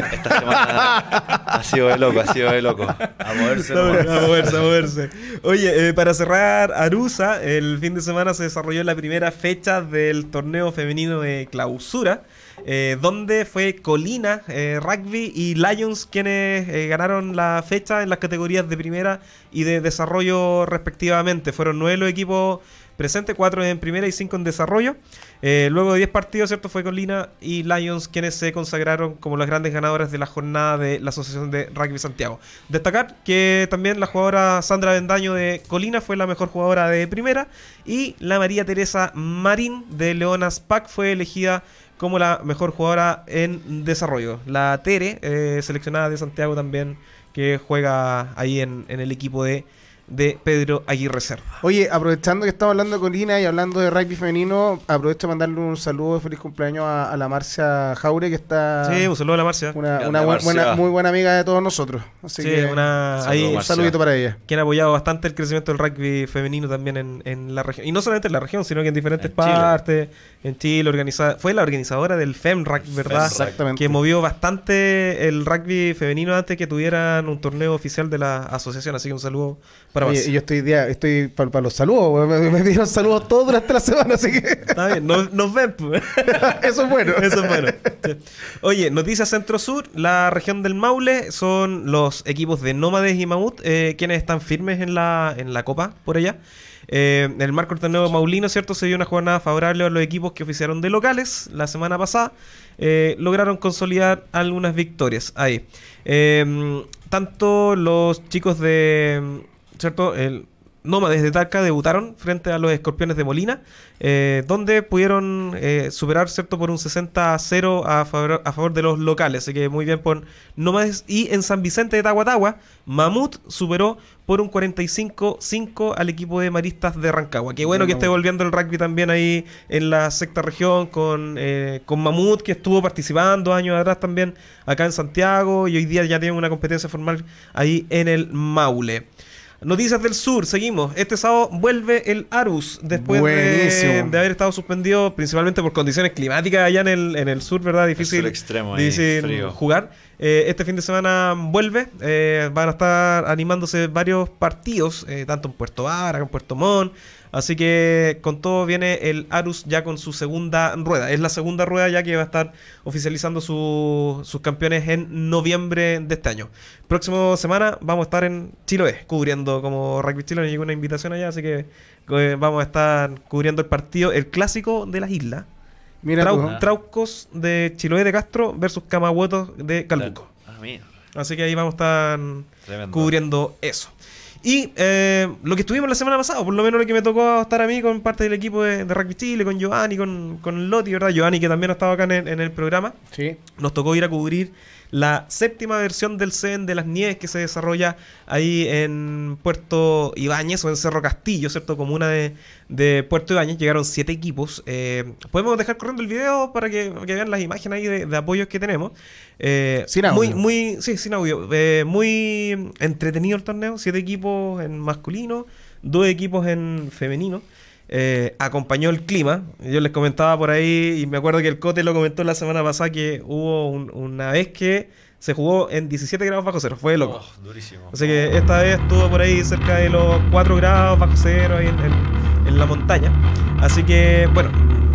esta semana ha sido de loco, ha sido de loco. A moverse, a moverse. A moverse, Oye, eh, para cerrar, Arusa, el fin de semana se desarrolló la primera fecha del torneo femenino de clausura. Eh, donde fue Colina, eh, Rugby y Lions quienes ganaron la fecha en las categorías de primera y de desarrollo respectivamente. Fueron nueve los equipos presente, 4 en primera y 5 en desarrollo. Eh, luego de 10 partidos, ¿cierto? Fue Colina y Lions quienes se consagraron como las grandes ganadoras de la jornada de la Asociación de Rugby Santiago. Destacar que también la jugadora Sandra Bendaño de Colina fue la mejor jugadora de primera y la María Teresa Marín de Leonas PAC fue elegida como la mejor jugadora en desarrollo. La Tere, eh, seleccionada de Santiago también, que juega ahí en el equipo de de Pedro Aguirre Cerda. Oye, aprovechando que estamos hablando con Lina y hablando de rugby femenino, aprovecho para mandarle un saludo de feliz cumpleaños a, la Marcia Jaure, que está. Sí, un saludo a la Marcia. Una, Buena, muy buena amiga de todos nosotros. Así sí, que, un saludito para ella. Quien ha apoyado bastante el crecimiento del rugby femenino también en, la región. Y no solamente en la región, sino que en diferentes partes. En Chile, organizada, fue la organizadora del FEMRAC, e ¿verdad? Exactamente. Que movió bastante el rugby femenino antes que tuvieran un torneo oficial de la asociación. Así que un saludo para y yo estoy, para los saludos. Me, dieron saludos todos durante la semana, así que... Está bien. Nos, vemos. ven. Pues. Eso es bueno. Eso es bueno. Oye, Noticias Centro Sur, la región del Maule, son los equipos de Nómades y Mamut eh, quienes están firmes en la, Copa por allá. Eh, el marco del torneo maulino, ¿cierto? Se dio una jornada favorable a los equipos que oficiaron de locales la semana pasada. Eh, lograron consolidar algunas victorias ahí. tanto los chicos de, ¿cierto? El, nómades de Talca debutaron frente a los escorpiones de Molina, eh, donde pudieron eh, superar ¿cierto? por un 60-0 a favor, a favor de los locales. Así que muy bien por nómades. Y en San Vicente de Tahuatahua, Mamut superó por un 45-5 al equipo de maristas de Rancagua. Qué bueno que esté volviendo el rugby también ahí en la sexta región con, eh, con Mamut, que estuvo participando años atrás también acá en Santiago y hoy día ya tiene una competencia formal ahí en el Maule. Noticias del Sur, seguimos. Este sábado vuelve el Arus después de, haber estado suspendido principalmente por condiciones climáticas allá en el, en el sur, ¿verdad? Difícil, extremo, difícil jugar. Eh, este fin de semana vuelve, eh, van a estar animándose varios partidos, eh, tanto en Puerto Vara, en Puerto Montt. Así que con todo viene el Arus ya con su segunda rueda. Es la segunda rueda ya que va a estar oficializando sus campeones en noviembre de este año. Próxima semana vamos a estar en Chiloé, cubriendo como Rugby Chile nos llegó una invitación allá, así que vamos a estar cubriendo el partido, el clásico de las islas Mira Traucos de Chiloé de Castro versus Camahuetos de Calbuco. Ah, Así que ahí vamos a estar cubriendo eso. Y eh, lo que estuvimos la semana pasada, por lo menos lo que me tocó estar a mí con parte del equipo de, de Rugby Chile, con Giovanni, con, con Lotti, ¿verdad? Giovanni que también ha estado acá en el, programa. Sí. Nos tocó ir a cubrir la séptima versión del CEN de las Nieves que se desarrolla ahí en Puerto Ibáñez o en Cerro Castillo, ¿cierto? Comuna de, Puerto Ibáñez. Llegaron siete equipos. Eh, podemos dejar corriendo el video para que, vean las imágenes ahí de apoyos que tenemos. Eh, sin audio. Muy, muy, sí, sin audio. Eh, muy entretenido el torneo. Siete equipos en masculino, dos equipos en femenino. Eh, acompañó el clima. Yo les comentaba por ahí, y me acuerdo que el Cote lo comentó la semana pasada, que hubo una vez que se jugó en 17 grados bajo cero. Fue loco. Oh, durísimo. Así que esta vez estuvo por ahí cerca de los 4 grados bajo cero en la montaña. Así que, bueno,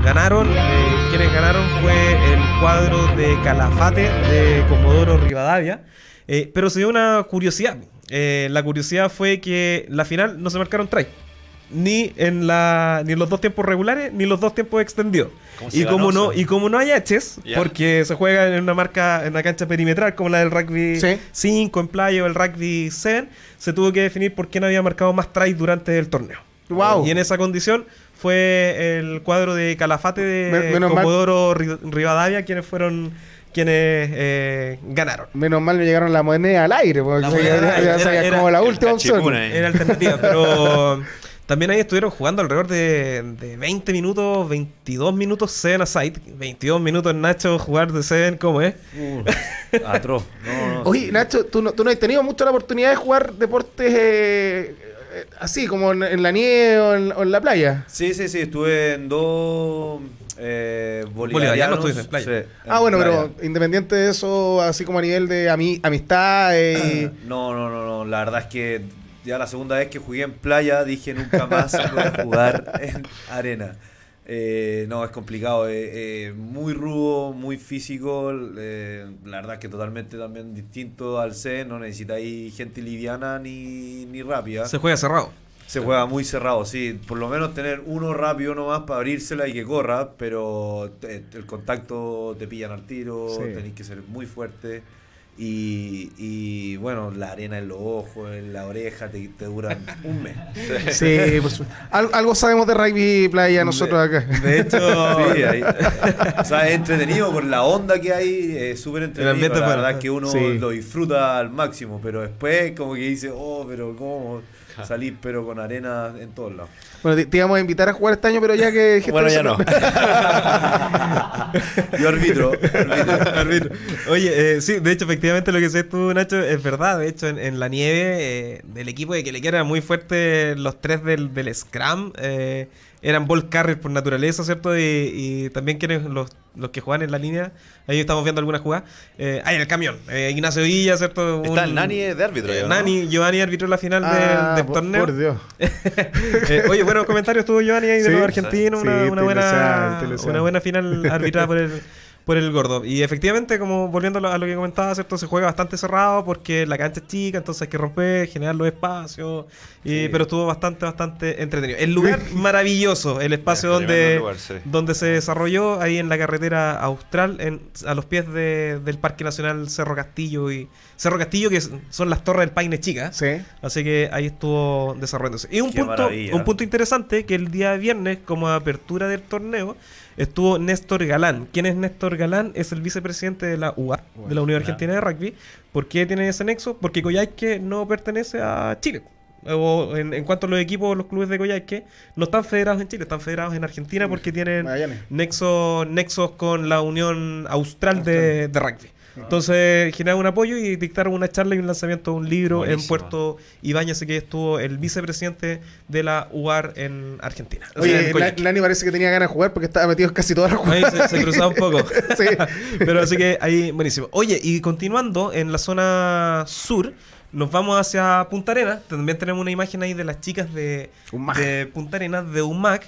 ganaron, eh, quienes ganaron fue el cuadro de Calafate de Comodoro Rivadavia. Eh, pero se dio una curiosidad. Eh, la curiosidad fue que la final no se marcaron try. Ni en la ni los dos tiempos regulares ni los dos tiempos extendidos. Y como no y como no hay Hs, porque se juega en una marca en una cancha perimetral como la del rugby 5 en playa o el rugby 7, se tuvo que definir por quién había marcado más tries durante el torneo. Wow. Y en esa condición fue el cuadro de Calafate de Comodoro Rivadavia, quienes fueron quienes eh, ganaron. Menos mal no llegaron la moneda al aire, porque ya, sabía como la última opción. Era alternativa, pero también ahí estuvieron jugando alrededor de, de 20 minutos, 22 minutos Seven Aside, 22 minutos Nacho jugar de Seven, ¿cómo es? Uh, Oye, Nacho, tú no, tú no has tenido mucho la oportunidad de jugar deportes... Eh, eh, así, como en, la nieve o en, la playa. Sí, sí, sí, estuve en dos eh, ah, bueno, pero independiente de eso, así como a nivel de amistad. Eh, no, no, no, no, la verdad es que ya la segunda vez que jugué en playa dije nunca más voy a jugar en arena. Eh, no, es complicado, eh, eh, muy rudo, muy físico, la verdad que totalmente también distinto al C, no necesitáis gente liviana ni, ni rápida. Se juega cerrado. Se juega muy cerrado, sí, por lo menos tener uno rápido nomás para abrírsela y que corra, pero el contacto te pillan al tiro, tenéis que ser muy fuerte. Y, y, bueno, la arena en los ojos, en la oreja, te, te duran un mes. Sí, pues, algo, algo sabemos de rugby playa nosotros acá. De hecho, sí, o sea, es entretenido por la onda que hay, es súper entretenido. La verdad es que uno lo disfruta al máximo, pero después como que dice, oh, pero ¿cómo? salir pero con arena en todos lados. Bueno, te, íbamos a invitar a jugar este año, pero ya que... bueno, ya no. Yo arbitro. arbitro. Oye, eh, sí, de hecho, efectivamente lo que dices tú, Nacho, es verdad. De hecho, en, la nieve, eh, el equipo de que le quiera muy fuerte los tres del, del Scrum. Eh, eran ball carriers por naturaleza, ¿cierto? Y, y también quienes los los que juegan en la línea, ahí estamos viendo algunas jugadas. Eh, ahí en el camión, eh, Ignacio Villa, ¿cierto? Está el Nani de árbitro. Eh, Nani, Nani, Giovanni arbitró la final del, ah, torneo. Por Dios. Eh, oye, buenos comentarios tuvo Giovanni ahí de los argentinos, una, buena, una buena final arbitrada por el por el gordo. Y efectivamente, como volviendo a lo que comentaba, ¿cierto? Se juega bastante cerrado porque la cancha es chica, entonces hay que romper, generar los espacios. Pero estuvo bastante, bastante entretenido. El lugar maravilloso, el espacio donde, donde se desarrolló, ahí en la carretera austral, a los pies del Parque Nacional Cerro Castillo y Cerro Castillo, que son las torres del Paine Chica. Así que ahí estuvo desarrollándose. Y un punto, un punto interesante que el día viernes, como apertura del torneo, estuvo Néstor Galán. ¿Quién es Néstor Galán? Es el vicepresidente de la UA, de la Unión Argentina de Rugby. ¿Por qué tiene ese nexo? Porque Coyhaique no pertenece a Chile. en, cuanto a los equipos, los clubes de Coyhaique, no están federados en Chile, están federados en Argentina mm. porque tienen nexos, nexos con la Unión Austral, de, Rugby. Entonces generaron un apoyo y dictaron una charla y un lanzamiento de un libro en Puerto así que estuvo el vicepresidente de la UAR en Argentina. Oye, parece que tenía ganas de jugar porque estaba metido casi todas las jugadas. se, cruzaba un poco. sí. Pero así que ahí, buenísimo. Oye, y continuando en la zona sur, nos vamos hacia Punta Arenas. También tenemos una imagen ahí de las chicas de, de Punta Arenas, de UMAC,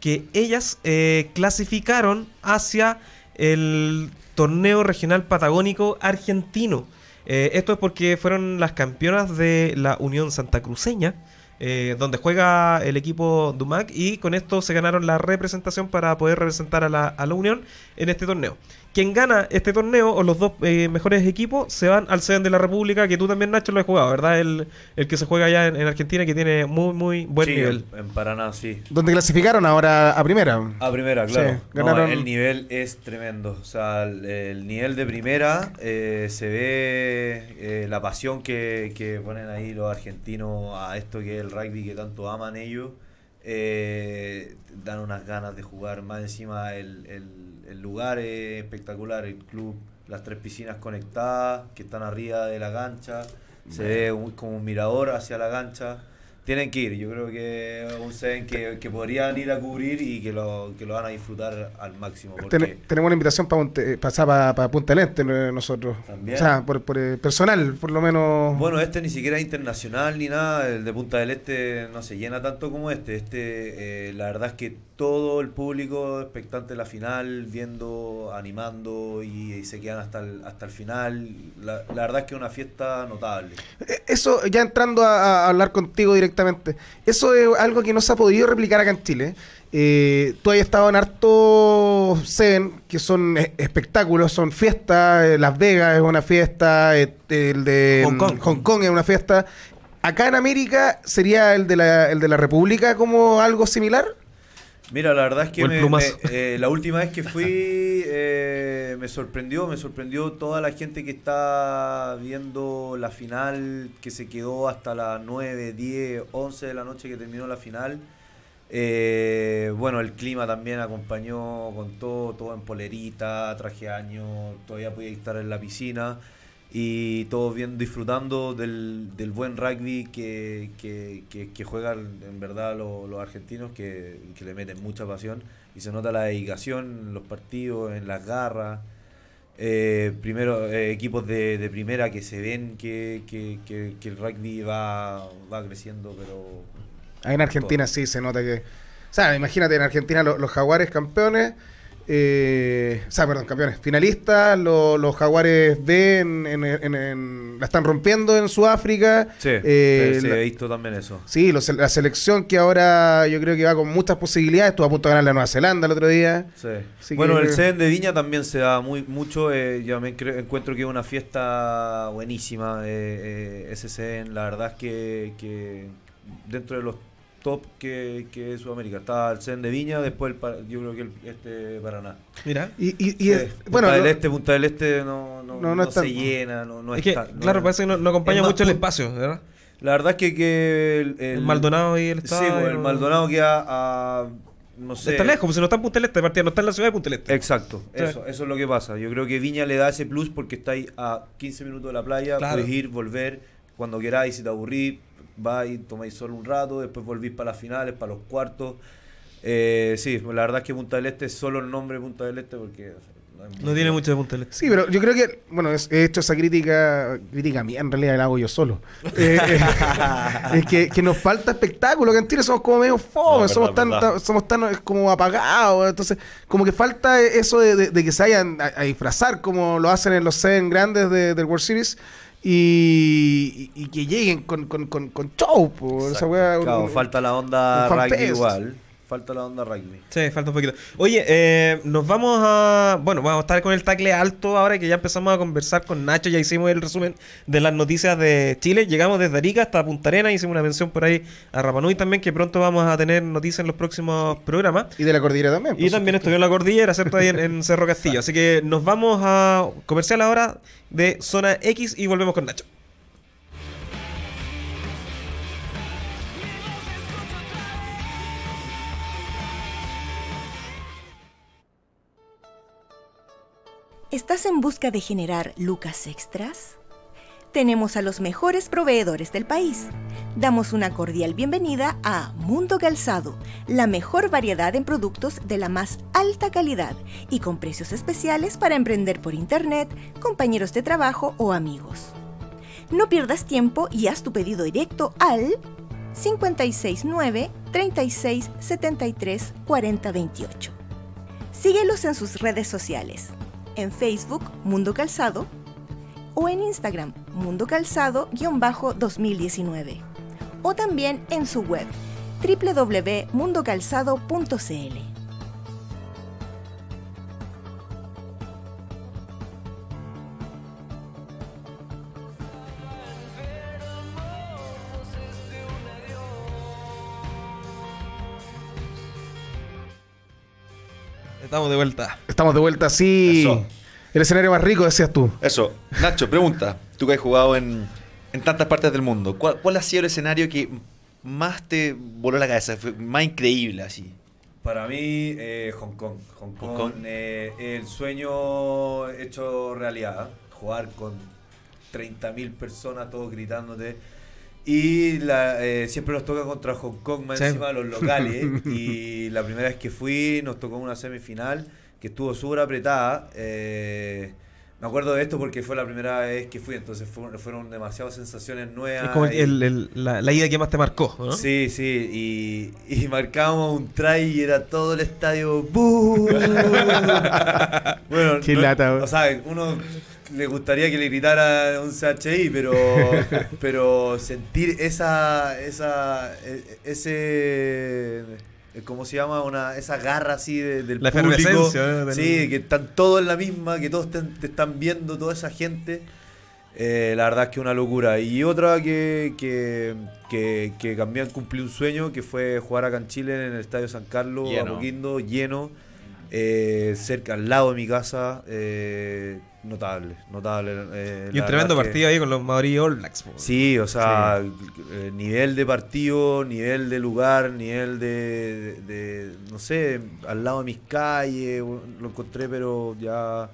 que ellas eh, clasificaron hacia el Torneo Regional Patagónico Argentino. Eh, esto es porque fueron las campeonas de la Unión Santa Cruceña eh, donde juega el equipo Dumac, y con esto se ganaron la representación para poder representar a la, a la Unión en este torneo quien gana este torneo o los dos eh, mejores equipos se van al Seven de la República, que tú también, Nacho, lo has jugado, ¿verdad? El, el que se juega allá en, Argentina, que tiene muy, muy buen nivel. En, Paraná, sí. Donde clasificaron ahora a primera. A primera, claro. el nivel es tremendo. O sea, el, nivel de primera eh, se ve eh, la pasión que, ponen ahí los argentinos a esto que es el rugby que tanto aman ellos. dan unas ganas de jugar más encima el el lugar es espectacular, el club, las tres piscinas conectadas que están arriba de la cancha, se ve como un mirador hacia la cancha. Tienen que ir, yo creo que un que, podrían ir a cubrir y que lo, lo van a disfrutar al máximo. tenemos una invitación para pasar para, Punta del Este nosotros. ¿También? O sea, por, eh, personal, por lo menos. Bueno, este ni siquiera es internacional ni nada, el de Punta del Este no se llena tanto como este. Este, eh, la verdad es que todo el público expectante de la final, viendo, animando y, se quedan hasta el, hasta el final. La, verdad es que es una fiesta notable. Eh, eso, ya entrando a, hablar contigo directamente, eso es algo que no se ha podido replicar acá en Chile. Eh, tú has estado en harto Seven, que son e, espectáculos, son fiestas. Eh, Las Vegas es una fiesta, el de Hong Kong, Hong Kong es una fiesta. Acá en América sería el de la, el de la República como algo similar. Mira, la verdad es que eh, la última vez que fui eh, me sorprendió, me sorprendió toda la gente que está viendo la final, que se quedó hasta las 9, 10, 11 de la noche que terminó la final. Eh, bueno, el clima también acompañó con todo, todo en polerita, traje año, todavía podía estar en la piscina y todos bien, disfrutando del, buen rugby que, juegan en verdad los, argentinos, que, le meten mucha pasión y se nota la dedicación en los partidos, en las garras. Eh, eh equipos de, de, primera que se ven que, el rugby va, va creciendo, pero. En Argentina sí se nota que. O sea, imagínate en Argentina los jaguares campeones eh, o sea, perdón, campeones. Finalistas, los jaguares B en, la están rompiendo en Sudáfrica. Sí, eh, he visto también eso. Sí, la selección que ahora yo creo que va con muchas posibilidades. Estuvo a punto de ganar la Nueva Zelanda el otro día. bueno, el CEN de Viña también se da muy mucho. Eh, yo me encuentro que es una fiesta buenísima. Eh, eh, ese CEN, la verdad es que dentro de los top que, que es Sudamérica. Está el Zen de Viña, después el, yo creo que el, este Paraná. Mira. Y, eh, es, bueno, Punta del Este, Punta del Este no, no, no, se llena, no, está, claro, parece que no, acompaña mucho el espacio, ¿verdad? La verdad es que, que el, Maldonado y el Estado. Sí, pues, el Maldonado queda a no sé. Está lejos, como pues, si no está en Punta del Este, no está en la ciudad de Punta del Este. Exacto, eso, eso es lo que pasa. Yo creo que Viña le da ese plus porque está ahí a 15 minutos de la playa, puedes ir, volver cuando queráis, si te aburrís, vais, tomáis solo un rato, después volvís para las finales, para los cuartos. Eh, sí, la verdad es que Punta del Este es solo el nombre de Punta del Este porque... No, tiene mucho de Punta del Este. Sí, pero yo creo que, bueno, es, he hecho esa crítica, crítica mía, en realidad la hago yo solo. Eh, eh, es que, nos falta espectáculo, que en Chile somos como medio fome, somos, tan, somos tan como apagados, entonces como que falta eso de, que se vayan a, disfrazar como lo hacen en los Seven Grandes del World Series y, y que lleguen con, con, con, con show, pues Esa wea, falta la onda igual. Falta la onda rugby. Sí, falta un poquito. Oye, eh, nos vamos a. Bueno, vamos a estar con el tacle alto ahora que ya empezamos a conversar con Nacho. Ya hicimos el resumen de las noticias de Chile. Llegamos desde Arica hasta Punta Arenas. Hicimos una mención por ahí a Rapanui también, que pronto vamos a tener noticias en los próximos programas. Y de la cordillera también. Y también estuve en la cordillera, ¿cierto? Ahí en Cerro Castillo. Así que nos vamos a comercial ahora de Zona X y volvemos con Nacho. ¿Estás en busca de generar lucas extras? Tenemos a los mejores proveedores del país. Damos una cordial bienvenida a Mundo Calzado, la mejor variedad en productos de la más alta calidad y con precios especiales para emprender por internet, compañeros de trabajo o amigos. No pierdas tiempo y haz tu pedido directo al 569 36 73 Síguelos en sus redes sociales en Facebook Mundo Calzado o en Instagram Mundo Calzado-2019 o también en su web www.mundocalzado.cl. Estamos de vuelta. Estamos de vuelta, sí. El escenario más rico, decías tú. Eso. Nacho, pregunta. Tú que has jugado en, tantas partes del mundo, ¿cuál, ha sido el escenario que más te voló la cabeza? más increíble, así. Para mí, eh, Hong Kong. Hong Kong, eh, el sueño hecho realidad. Jugar con 30.000 personas, todos gritándote y la, eh, siempre nos toca contra Hong Kong, más encima de los locales. y la primera vez que fui nos tocó una semifinal que estuvo súper apretada. Eh, me acuerdo de esto porque fue la primera vez que fui, entonces fueron, demasiadas sensaciones nuevas. Es como la, la, idea que más te marcó, Sí, sí, y, y marcábamos un try y era todo el estadio. bueno, o sea, uno le gustaría que le gritara un CHI, pero, pero sentir esa, esa, e, ese, ¿cómo se llama? Una, esa garra así del la público. ¿eh? Sí, que están todos en la misma, que todos te, están viendo, toda esa gente. Eh, la verdad es que una locura. Y otra que, que, que, cumplí un sueño, que fue jugar acá en Chile en el Estadio San Carlos, lleno. a lleno, eh, cerca, al lado de mi casa. Notable, notable. Eh, y un tremendo partido ahí con los Madrid All Blacks. Sí, o sea, eh, nivel de partido, nivel de lugar, nivel de, de, no sé, al lado de mis calles, lo encontré, pero ya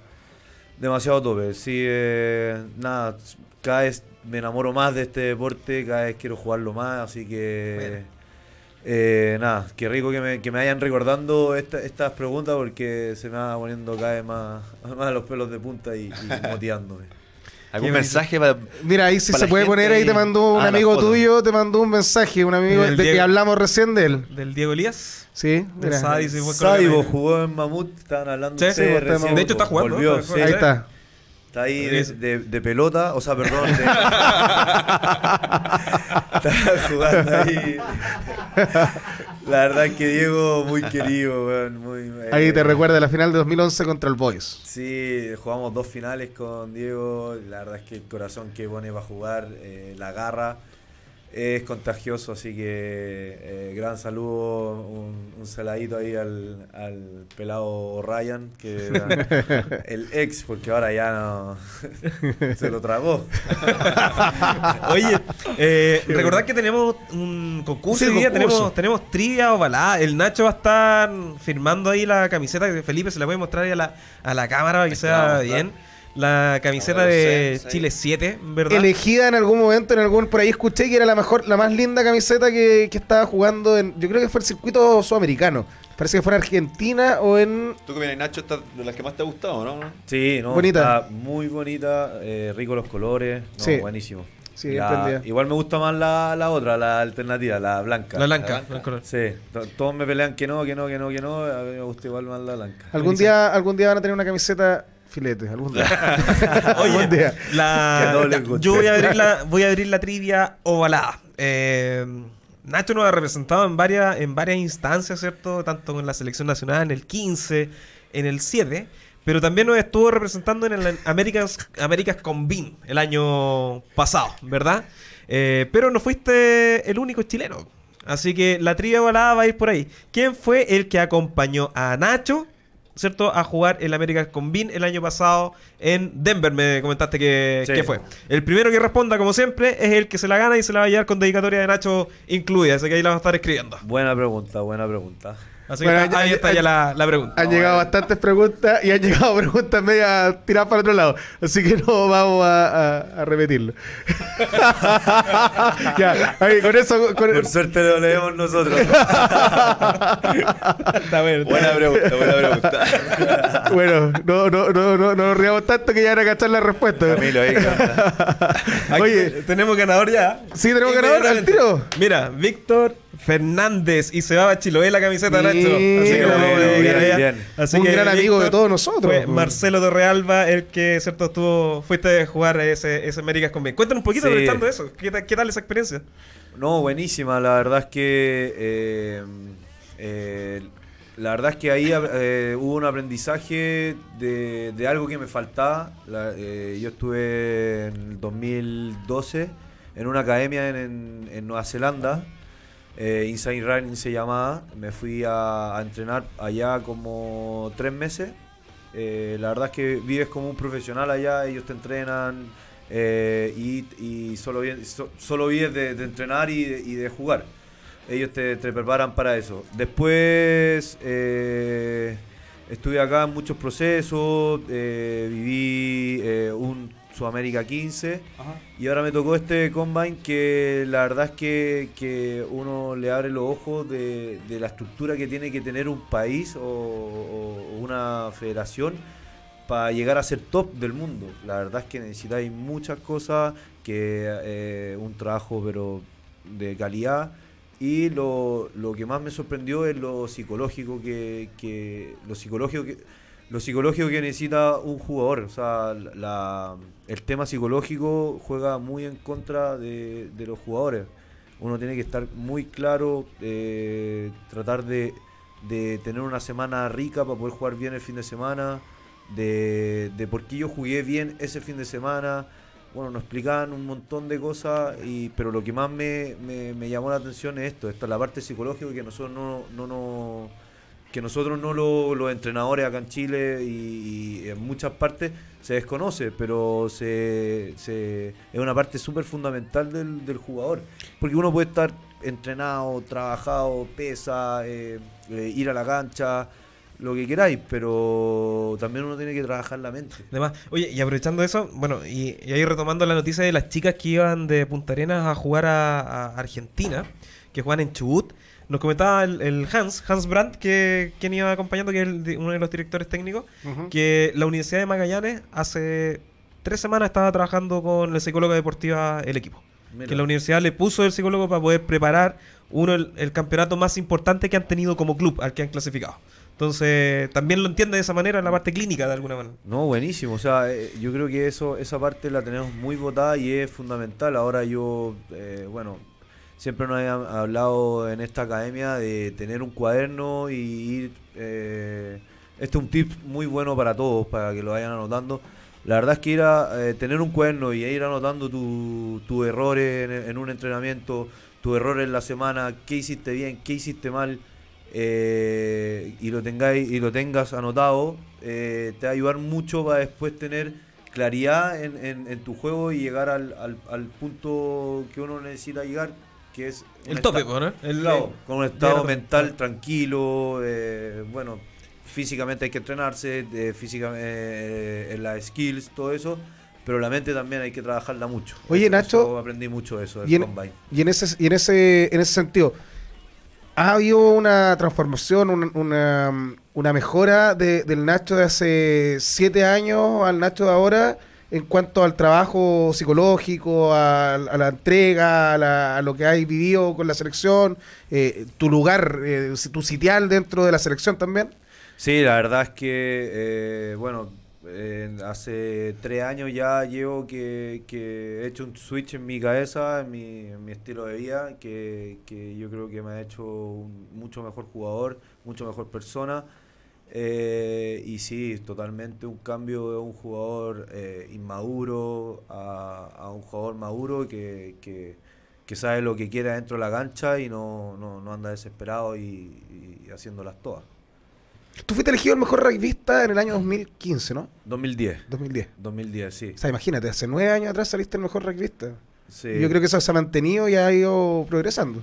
demasiado tope. Sí, eh, nada, cada vez me enamoro más de este deporte, cada vez quiero jugarlo más, así que... Eh, nada, qué rico que me, que me hayan recordando estas preguntas porque se me va poniendo cada vez más, los pelos de punta y, y ¿Algún mensaje Mira, ahí si se puede poner, ahí te mandó un ah, amigo tuyo, te mandó un mensaje, un amigo de que hablamos recién de él. ¿Del Diego Elías? Sí, jugó en Mamut, estaban hablando. de, hecho está jugando. Ahí está ahí de, pelota, o sea, perdón. De... está jugando ahí. La verdad es que Diego, muy querido, Muy, eh. ahí te recuerda la final de 2011 contra el Boys. Sí, jugamos dos finales con Diego. La verdad es que el corazón que pone va a jugar, eh, la garra es contagioso, así que eh, gran saludo, un, saladito ahí al, pelado Ryan, que el ex, porque ahora ya no se lo tragó. Oye, eh, recordad que tenemos un concurso tenemos, tenemos trivia El Nacho va a estar firmando ahí la camiseta que Felipe se la puede mostrar ahí a la, a la cámara para que sea bien. La camiseta de Chile 7, ¿verdad? Elegida en algún momento, en algún por ahí escuché que era la mejor, la más linda camiseta que, estaba jugando en. Yo creo que fue el circuito sudamericano. Parece que fue en Argentina o en. Tú que vienes, Nacho, esta, de las que más te ha gustado, ¿no? Sí, no. Bonita. muy bonita, eh, rico los colores. No, sí. Buenísimo. igual me gusta más la, otra, la alternativa, la blanca. La blanca, la blanca. Sí, todos me pelean que no, que no, que no, que no. A mí me gusta igual más la blanca. ¿Algún, día, algún día van a tener una camiseta yo voy a abrir la, voy a abrir la trivia ovalada. Eh, Nacho nos ha representado en varias, en varias instancias, ¿cierto? Tanto en la selección nacional, en el 15, en el 7, pero también nos estuvo representando en el Américas con Convin el año pasado, ¿verdad? Eh, pero no fuiste el único chileno. Así que la trivia ovalada va a ir por ahí. ¿Quién fue el que acompañó a Nacho ¿cierto? A jugar el América con Bin el año pasado en Denver, me comentaste que, fue. El primero que responda, como siempre, es el que se la gana y se la va a llevar con dedicatoria de Nacho incluida. Así que ahí la va a estar escribiendo. Buena pregunta, buena pregunta. Así que ahí está ya la, la pregunta. Han llegado bastantes preguntas y han llegado preguntas media tiradas para otro lado. Así que no vamos a, a, repetirlo. con eso. Por suerte lo leemos nosotros. buena pregunta, buena pregunta. bueno, no, no, no, no, nos riamos tanto que ya van a cachar la respuesta. Camilo, ahí Oye, tenemos ganador ya. Sí, tenemos ganador al tiro. Mira, Víctor. Fernández y se va a Chiloé la camiseta, Nacho. Así que la vamos a Un gran amigo de todos nosotros. Fue pues. Marcelo Torrealba, el que, ¿cierto? Estuvo, fuiste a jugar ese, ese Américas con Cuéntanos un poquito sobre eso. ¿Qué, tal esa experiencia? No, buenísima. La verdad es que. Eh, eh, la verdad es que ahí eh, hubo un aprendizaje de, algo que me faltaba. yo estuve en 2012 en una academia en Nueva Zelanda eh, Inside Running se llamaba. Me fui a, entrenar allá como tres meses. Eh, la verdad es que vives como un profesional allá, ellos te entrenan eh, y, solo, vives, de, entrenar y de, jugar. Ellos te, te, preparan para eso. Después estuve acá en muchos procesos, viví un Sudamérica 15. Y ahora me tocó este combine que la verdad es que, uno le abre los ojos de, de, la estructura que tiene que tener un país o, una federación para llegar a ser top del mundo. La verdad es que necesitáis muchas cosas, que eh, un trabajo pero de calidad. Y lo, lo, que más me sorprendió es lo psicológico que, que lo psicológico que lo psicológico que necesita un jugador. O sea, el tema psicológico juega muy en contra de, los jugadores. Uno tiene que estar muy claro, eh, tratar de, tener una semana rica para poder jugar bien el fin de semana, de, por qué yo jugué bien ese fin de semana. Bueno, nos explicaban un montón de cosas, y, pero lo que más me, llamó la atención es esto, esta la parte psicológica que nosotros no, no, no nosotros no lo, los entrenadores acá en Chile y, en muchas partes se desconoce, pero se, es una parte súper fundamental del, del, jugador. Porque uno puede estar entrenado, trabajado, pesa, eh, eh, ir a la cancha, lo que queráis, pero también uno tiene que trabajar la mente. Además, oye, y aprovechando eso, bueno, y, ahí retomando la noticia de las chicas que iban de Punta Arenas a jugar a Argentina, que juegan en Chubut. Nos comentaba el, Hans, Hans Brandt, que quien iba acompañando, que es uno de los directores técnicos, que la Universidad de Magallanes hace tres semanas estaba trabajando con la psicóloga deportiva el equipo. Que la universidad le puso el psicólogo para poder preparar uno el, campeonato más importante que han tenido como club al que han clasificado. Entonces, también lo entiende de esa manera en la parte clínica de alguna manera. No, buenísimo. O sea, eh, yo creo que eso esa parte la tenemos muy votada y es fundamental. Ahora yo, eh, bueno, siempre nos habían hablado en esta academia de tener un cuaderno y ir... Eh, este es un tip muy bueno para todos, para que lo vayan anotando. La verdad es que ir eh, tener un cuaderno y ir anotando tus errores en, un entrenamiento, tus errores en la semana, qué hiciste bien, qué hiciste mal, eh, y, lo tengáis, y lo tengas anotado, te va a ayudar mucho para después tener claridad en, tu juego y llegar al punto que uno necesita llegar, que es... El tope, ¿no? El lado, Con un estado mental tranquilo, eh, bueno, físicamente hay que entrenarse, de eh, eh, en las skills, todo eso, pero la mente también hay que trabajarla mucho. Oye, Nacho... aprendí mucho eso y en, Y en ese, y en ese, en ese sentido... ¿Ha habido una transformación, una, mejora del Nacho de hace siete años al Nacho de ahora? en cuanto al trabajo psicológico, a, la entrega, a, lo que hay vivido con la selección, eh, tu lugar, eh, tu sitial dentro de la selección también? Sí, la verdad es que, eh, bueno, hace tres años ya llevo que, he hecho un switch en mi cabeza, en mi, estilo de vida, que, que, yo creo que me ha hecho un mucho mejor jugador, mucho mejor persona eh, y sí, totalmente un cambio de un jugador eh, inmaduro a, un jugador maduro que, que, sabe lo que quiere dentro de la cancha y no, no, no anda desesperado y, haciéndolas todas. Tú fuiste elegido el mejor rugbyista en el año 2015, ¿no? 2010. 2010. 2010, sí. O sea, imagínate, hace nueve años atrás saliste el mejor rugbyista. Sí. Yo creo que eso se ha mantenido y ha ido progresando.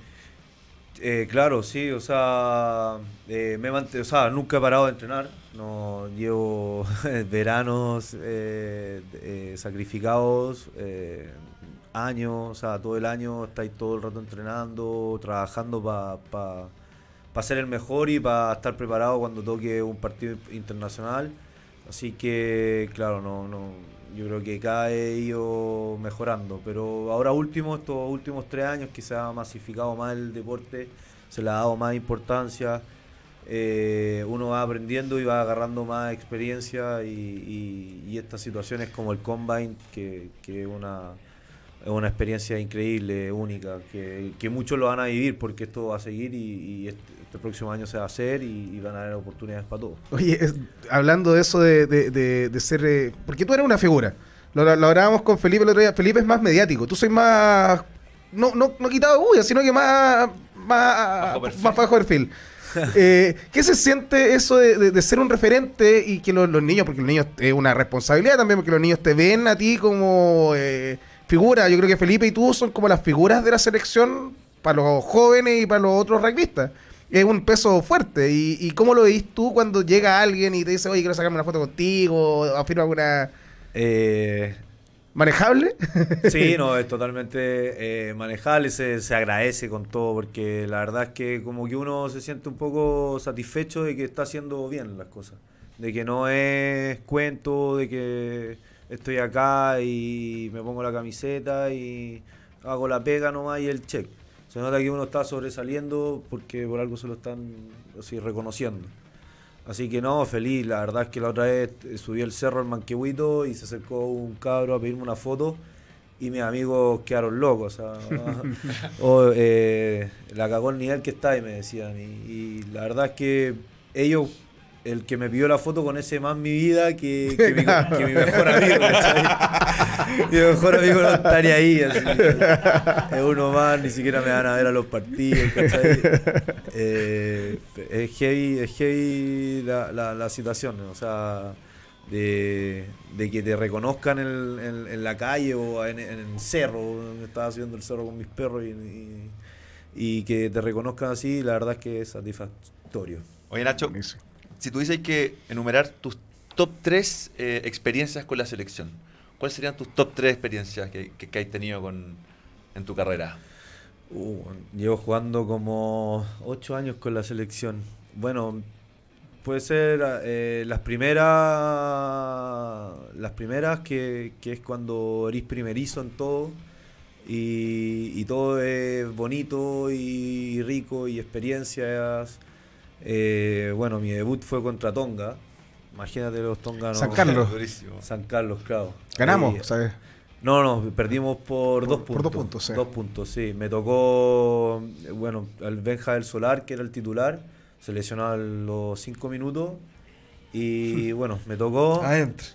Eh, claro, sí, o sea, eh, me o nunca he parado de entrenar, no llevo veranos eh, sacrificados, años, o sea, todo el año estáis todo el rato entrenando, trabajando para ser el mejor y para estar preparado cuando toque un partido internacional, así que, claro, no, yo creo que cada he ido mejorando, pero ahora último, estos últimos tres años que se ha masificado más el deporte, se le ha dado más importancia, eh, uno va aprendiendo y va agarrando más experiencia y, estas situaciones como el combine, que, es una, una experiencia increíble, única, que, muchos lo van a vivir porque esto va a seguir y, y este próximo año se va a hacer y, van a haber oportunidades para todos. Oye, hablando de eso de, de, de, ser... Eh, porque tú eres una figura. Lo, hablábamos con Felipe el otro día. Felipe es más mediático. Tú sois más... No, no, no quitado bulla, sino que más... Más bajo perfil. Más bajo perfil. eh, ¿Qué se siente eso de, ser un referente y que los, niños, porque los niños es una responsabilidad también, porque los niños te ven a ti como eh, figura? Yo creo que Felipe y tú son como las figuras de la selección para los jóvenes y para los otros rugbyistas es un peso fuerte. ¿Y, y cómo lo veis tú cuando llega alguien y te dice, oye, quiero sacarme una foto contigo, o afirma alguna... Eh, ¿Manejable? sí, no, es totalmente eh, manejable, se, se, agradece con todo, porque la verdad es que como que uno se siente un poco satisfecho de que está haciendo bien las cosas, de que no es cuento, de que estoy acá y me pongo la camiseta y hago la pega nomás y el check. Se nota que uno está sobresaliendo porque por algo se lo están reconociendo. Así que no, feliz. La verdad es que la otra vez eh, subí el cerro al Manquehuito y se acercó un cabro a pedirme una foto y mis amigos quedaron locos. O, sea, eh, la cagó el nivel que está y me decían. y, la verdad es que ellos el que me pidió la foto con ese más mi vida que, mi, mejor amigo. mi mejor amigo no estaría ahí. es uno más, ni siquiera me van a ver a los partidos. Eh, es heavy, es la, situación, o sea, de, que te reconozcan en, la calle o en, el cerro. Estaba subiendo el cerro con mis perros y, que te reconozcan así, la verdad es que es satisfactorio. Oye, Nacho si tú dices que enumerar tus top 3 eh, experiencias con la selección, ¿cuáles serían tus top 3 experiencias que, que, tenido con, en tu carrera? Uh, llevo jugando como 8 años con la selección. Bueno, puede ser eh, las primeras, las primeras que, es cuando eres primerizo en todo. Y, y, todo es bonito y rico y experiencias eh, bueno, mi debut fue contra Tonga. Imagínate los tonganos. San Carlos. San Carlos, claro. Ganamos, ¿sabes? No, no, perdimos por, dos puntos. Por dos puntos, Dos puntos, sí. Me tocó, bueno, el Benja del Solar, que era el titular, se los cinco minutos. Y bueno, me tocó. Adentro.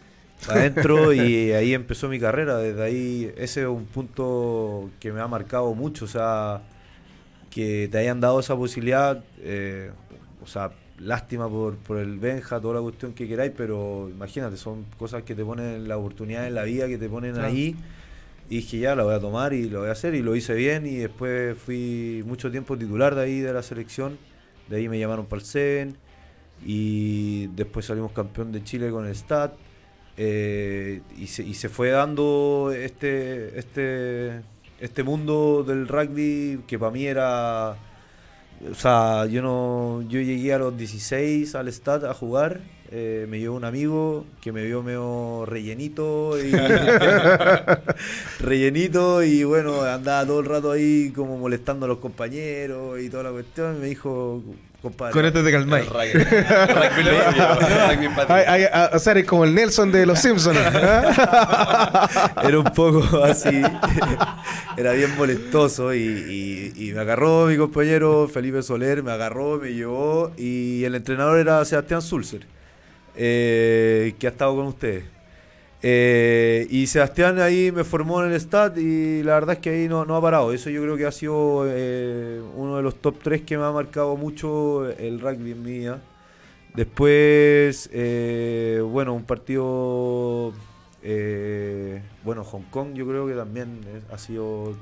Adentro y ahí empezó mi carrera. Desde ahí, ese es un punto que me ha marcado mucho. O sea, que te hayan dado esa posibilidad, eh, o sea, lástima por, el Benja, toda la cuestión que queráis, pero imagínate, son cosas que te ponen la oportunidad en la vida, que te ponen ahí. Y dije, ya, la voy a tomar y lo voy a hacer. Y lo hice bien y después fui mucho tiempo titular de ahí, de la selección. De ahí me llamaron para el CEN y después salimos campeón de Chile con el STAT. Eh, y, se, y se fue dando este, este, este mundo del rugby que para mí era o sea, yo no. Yo llegué a los 16 al Stad a jugar. Eh, me llevó un amigo que me vio medio rellenito y rellenito y bueno, andaba todo el rato ahí como molestando a los compañeros y toda la cuestión. Me dijo, con este de Galmay. O sea, eres como el Nelson de los Simpsons. Era un poco así. Era bien molestoso. Y, me agarró mi compañero Felipe Soler, me agarró, me llevó. Y el entrenador era Sebastián Sulzer, eh, que ha estado con ustedes. Eh, y Sebastián ahí me formó en el stat y la verdad es que ahí no, ha parado. Eso yo creo que ha sido eh, uno de los top 3 que me ha marcado mucho el rugby en mi Después, eh, bueno, un partido, bueno, Hong Kong yo creo que también ha sido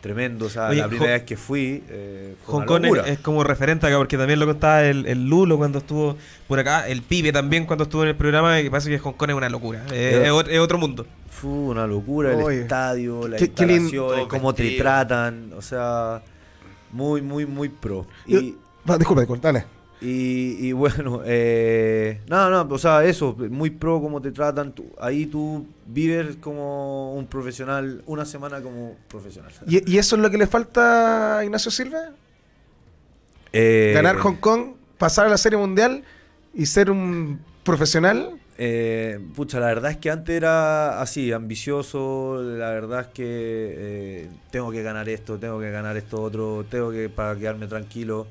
tremendo. O sea, la primera vez que fui. Eh, Hong Kong es, como referente acá, porque también lo contaba el, el, Lulo cuando estuvo por acá, el Pibe también cuando estuvo en el programa, y pasa que Hong Kong es una locura, eh, eh, es, otro mundo. Fue una locura el estadio, la instalación, cómo te tratan, o sea, muy, muy, muy pro. Y, va, y, bueno, eh, nada, nada, o sea, eso, muy pro como te tratan. ahí tú vives como un profesional, una semana como profesional. ¿Y, eso es lo que le falta a Ignacio Silva? Eh, ganar Hong Kong, pasar a la Serie Mundial y ser un profesional. Eh, pucha, la verdad es que antes era así, ambicioso, la verdad es que eh, tengo que ganar esto, tengo que ganar esto otro, tengo que para quedarme tranquilo.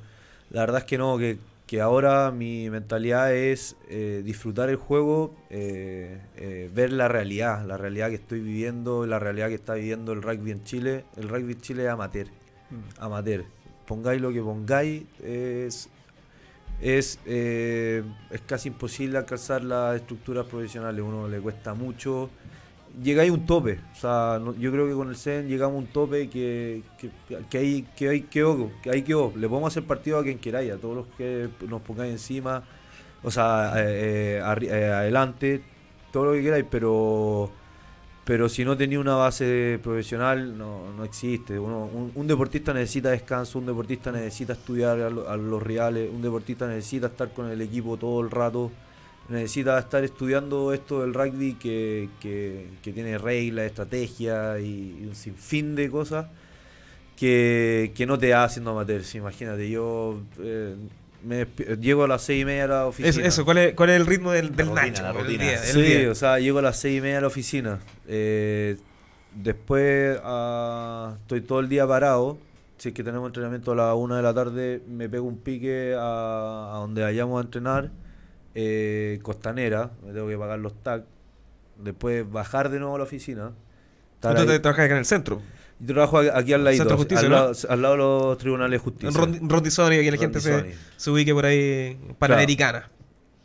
La verdad es que no, que que ahora mi mentalidad es eh, disfrutar el juego, eh, eh, ver la realidad, la realidad que estoy viviendo, la realidad que está viviendo el rugby en Chile. El rugby en Chile es amateur, mm. amateur. Pongáis lo que pongáis, es, es, es casi imposible alcanzar las estructuras profesionales, uno le cuesta mucho llegáis a un tope. O sea, yo creo que con el CEN llegamos a un tope que, que, hay que hay que ojo, que hay que Le podemos hacer partido a quien queráis, a todos los que nos pongáis encima, o sea, eh, eh, eh, adelante, todo lo que queráis, pero pero si no tenía una base profesional no, no existe. un, deportista necesita descanso, un deportista necesita estudiar a, los reales, un deportista necesita estar con el equipo todo el rato necesita estar estudiando esto del rugby que, que, tiene reglas, estrategia y, un sinfín de cosas que, que no te hacen no amateur. imagínate, yo eh, llego a las seis y media a la oficina. eso, ¿cuál es, ¿cuál es el ritmo del, del nacho? sí, o sea, llego a las seis y media a la oficina. Eh, después ah, estoy todo el día parado si es que tenemos entrenamiento a las una de la tarde, me pego un pique a, a donde vayamos a entrenar. Eh, costanera, me tengo que pagar los tags, después bajar de nuevo a la oficina. ¿Tú te trabajas acá en el centro? Yo trabajo aquí al lado, al, lado, de los tribunales de justicia. En y aquí la gente se, ubique por ahí, panamericana.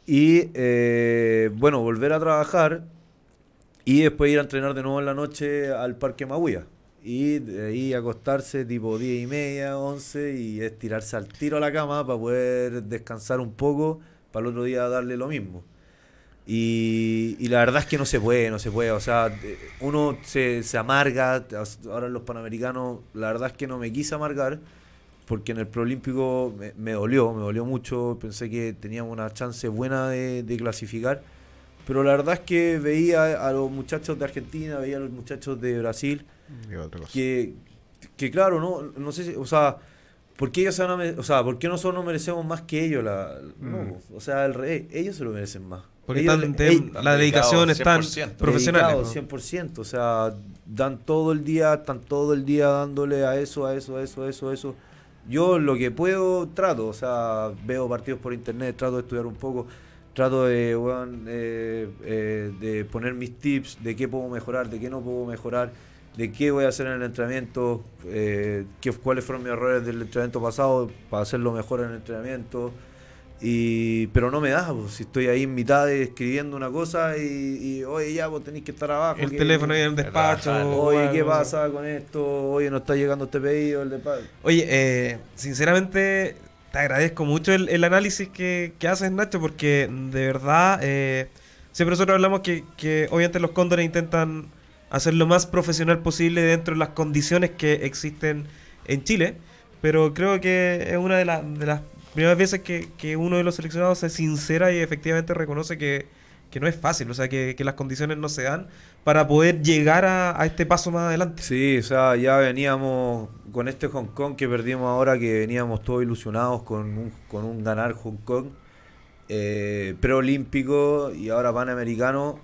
Y eh, bueno, volver a trabajar y después ir a entrenar de nuevo en la noche al Parque Maguía Y de ahí acostarse tipo 10 y media, 11 y estirarse al tiro a la cama para poder descansar un poco para el otro día darle lo mismo. Y, la verdad es que no se puede, no se puede. O sea, eh, uno se, se amarga. Ahora los panamericanos, la verdad es que no me quise amargar porque en el preolímpico me, me dolió, me dolió mucho. Pensé que teníamos una chance buena de, de clasificar. Pero la verdad es que veía a los muchachos de Argentina, veía a los muchachos de Brasil. Que, que claro, no, no sé si, o sea, ¿Por qué, ellos o sea, ¿por nosotros no merecemos más que ellos? La, mm. O sea, el rey, ellos se lo merecen más. Porque la dedicación es tan profesional. 100%, o sea, dan todo el día, están todo el día dándole a eso, a eso, a eso, a eso, eso. Yo lo que puedo trato, o sea, veo partidos por internet, trato de estudiar un poco, trato de, eh, eh, de poner mis tips de qué puedo mejorar, de qué no puedo mejorar de qué voy a hacer en el entrenamiento, eh, cuáles fueron mis errores del entrenamiento pasado para hacerlo mejor en el entrenamiento. Y, pero no me da, si estoy ahí en mitad escribiendo una cosa y, y oye, ya, vos tenéis que estar abajo. El teléfono ahí en el despacho. Oye, ¿qué pasa con esto? Oye, no está llegando este pedido. El Oye, eh, sinceramente te agradezco mucho el, análisis que, haces, Nacho, porque de verdad, eh, siempre nosotros hablamos que, que obviamente los cóndores intentan hacer lo más profesional posible dentro de las condiciones que existen en Chile. Pero creo que es una de, de las primeras veces que, uno de los seleccionados es sincera y efectivamente reconoce que, no es fácil, o sea, que, las condiciones no se dan para poder llegar a, este paso más adelante. Sí, o sea, ya veníamos con este Hong Kong que perdimos ahora, que veníamos todos ilusionados con un, con un ganar Hong Kong eh, preolímpico y ahora panamericano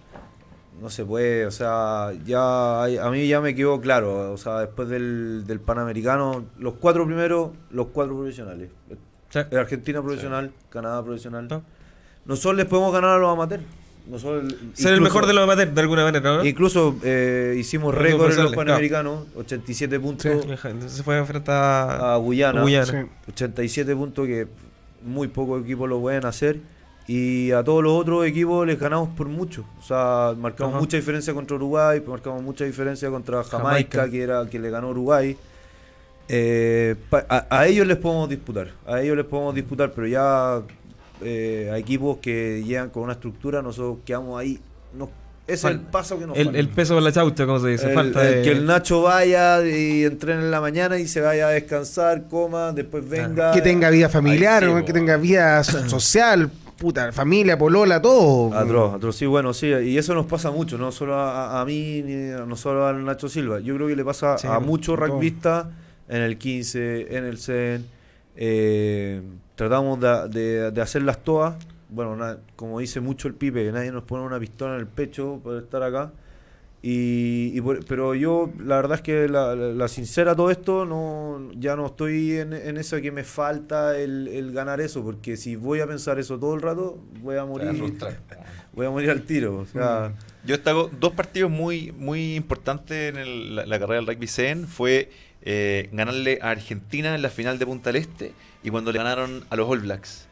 no se puede, o sea, ya a mí ya me quedó claro, o sea, después del, del Panamericano, los cuatro primeros, los cuatro profesionales. Eh, Argentina profesional, Canadá profesional. Nosotros les podemos ganar a los amateurs. Ser el mejor de los amateurs, de alguna manera, Incluso eh, hicimos récord en los Panamericanos, 87 puntos. se fue a a Guyana. 87 puntos que muy pocos equipos lo pueden hacer y a todos los otros equipos les ganamos por mucho. O sea, marcamos mucha diferencia contra Uruguay, marcamos mucha diferencia contra Jamaica, que era que le ganó Uruguay. Eh, a, ellos les podemos disputar, a ellos les podemos disputar, pero ya eh, a equipos que llegan con una estructura, nosotros quedamos ahí. es el paso que nos el, falta. El peso de la chaucha, como se dice. falta Que el Nacho vaya y entrene en la mañana y se vaya a descansar, coma, después venga. Que tenga vida familiar, que tenga vida social, puta, familia, polola, todo. Atroz, sí, bueno, sí, y eso nos pasa mucho, no solo a, mí, no solo a Nacho Silva, yo creo que le pasa a muchos rugbyistas en el 15, en el CEN, eh, tratamos de, de, hacerlas todas, bueno, como dice mucho el Pipe, que nadie nos pone una pistola en el pecho por estar acá, y, pero yo, la verdad es que la, sincera todo esto, no, ya no estoy en, eso que me falta el, ganar eso, porque si voy a pensar eso todo el rato, voy a morir. voy a morir al tiro. O sea, mm. yo estado dos partidos muy, muy importantes en la, carrera del rugby CEN. Fue eh, ganarle a Argentina en la final de Punta del Este y cuando le ganaron a los All Blacks.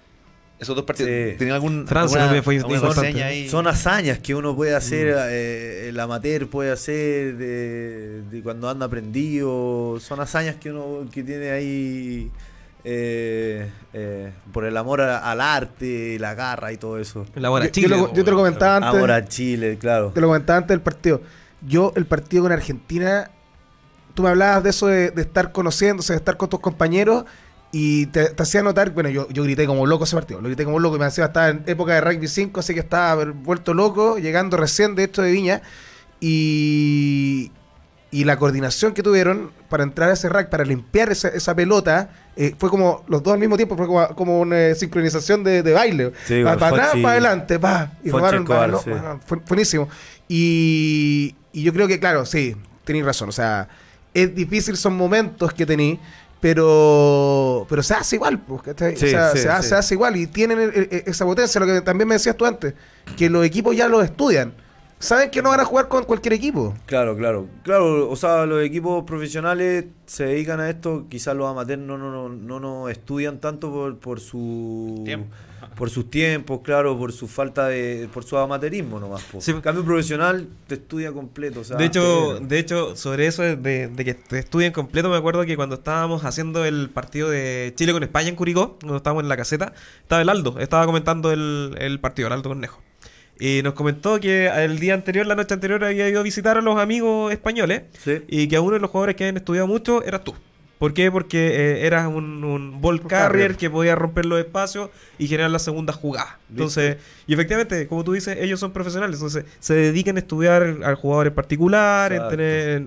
Esos dos partidos. algún, ahí? Son hazañas que uno puede hacer, mm. eh, el amateur puede hacer de, cuando anda aprendido Son hazañas que uno que tiene ahí eh, eh, por el amor al arte, la garra y todo eso. El amor a Chile. Yo, te lo comentaba antes. Amor a Chile, claro. Te lo comentaba antes del partido. Yo, el partido con Argentina, tú me hablabas de eso de estar conociéndose, de estar con tus compañeros. Y te, hacía notar, bueno, yo, grité como loco ese partido, lo grité como loco, y me hacía estar en época de rugby 5, así que estaba vuelto loco, llegando recién de esto de Viña, y, y la coordinación que tuvieron para entrar a ese rack, para limpiar esa, pelota, eh, fue como los dos al mismo tiempo, fue como, una sincronización de, baile. para atrás, para adelante, y robaron, fue, buenísimo. Y, yo creo que, claro, sí, tenéis razón, o sea, es difícil, son momentos que tení pero pero se hace igual, porque se, hace, igual y tienen eh, eh, esa potencia, lo que también me decías tú antes, que los equipos ya los estudian. Saben que no van a jugar con cualquier equipo. Claro, claro. Claro, o sea, los equipos profesionales se dedican a esto, quizás los amateurs no no no no, no estudian tanto por, por su tiempo por sus tiempos, claro, por su falta de. por su amateurismo nomás. más Cambio profesional te estudia completo. de hecho, de hecho, sobre eso de, que te estudien completo, me acuerdo que cuando estábamos haciendo el partido de Chile con España en Curicó, cuando estábamos en la caseta, estaba el Aldo, estaba comentando el, partido, el Aldo Cornejo. Y nos comentó que el día anterior, la noche anterior, había ido a visitar a los amigos españoles y que a uno de los jugadores que habían estudiado mucho eras tú. ¿Por qué? Porque eh, era un, un carrier, que podía romper los espacios y generar la segunda jugada. Entonces, y efectivamente, como tú dices, ellos son profesionales. Entonces, se dedican a estudiar al jugador en particular, en tener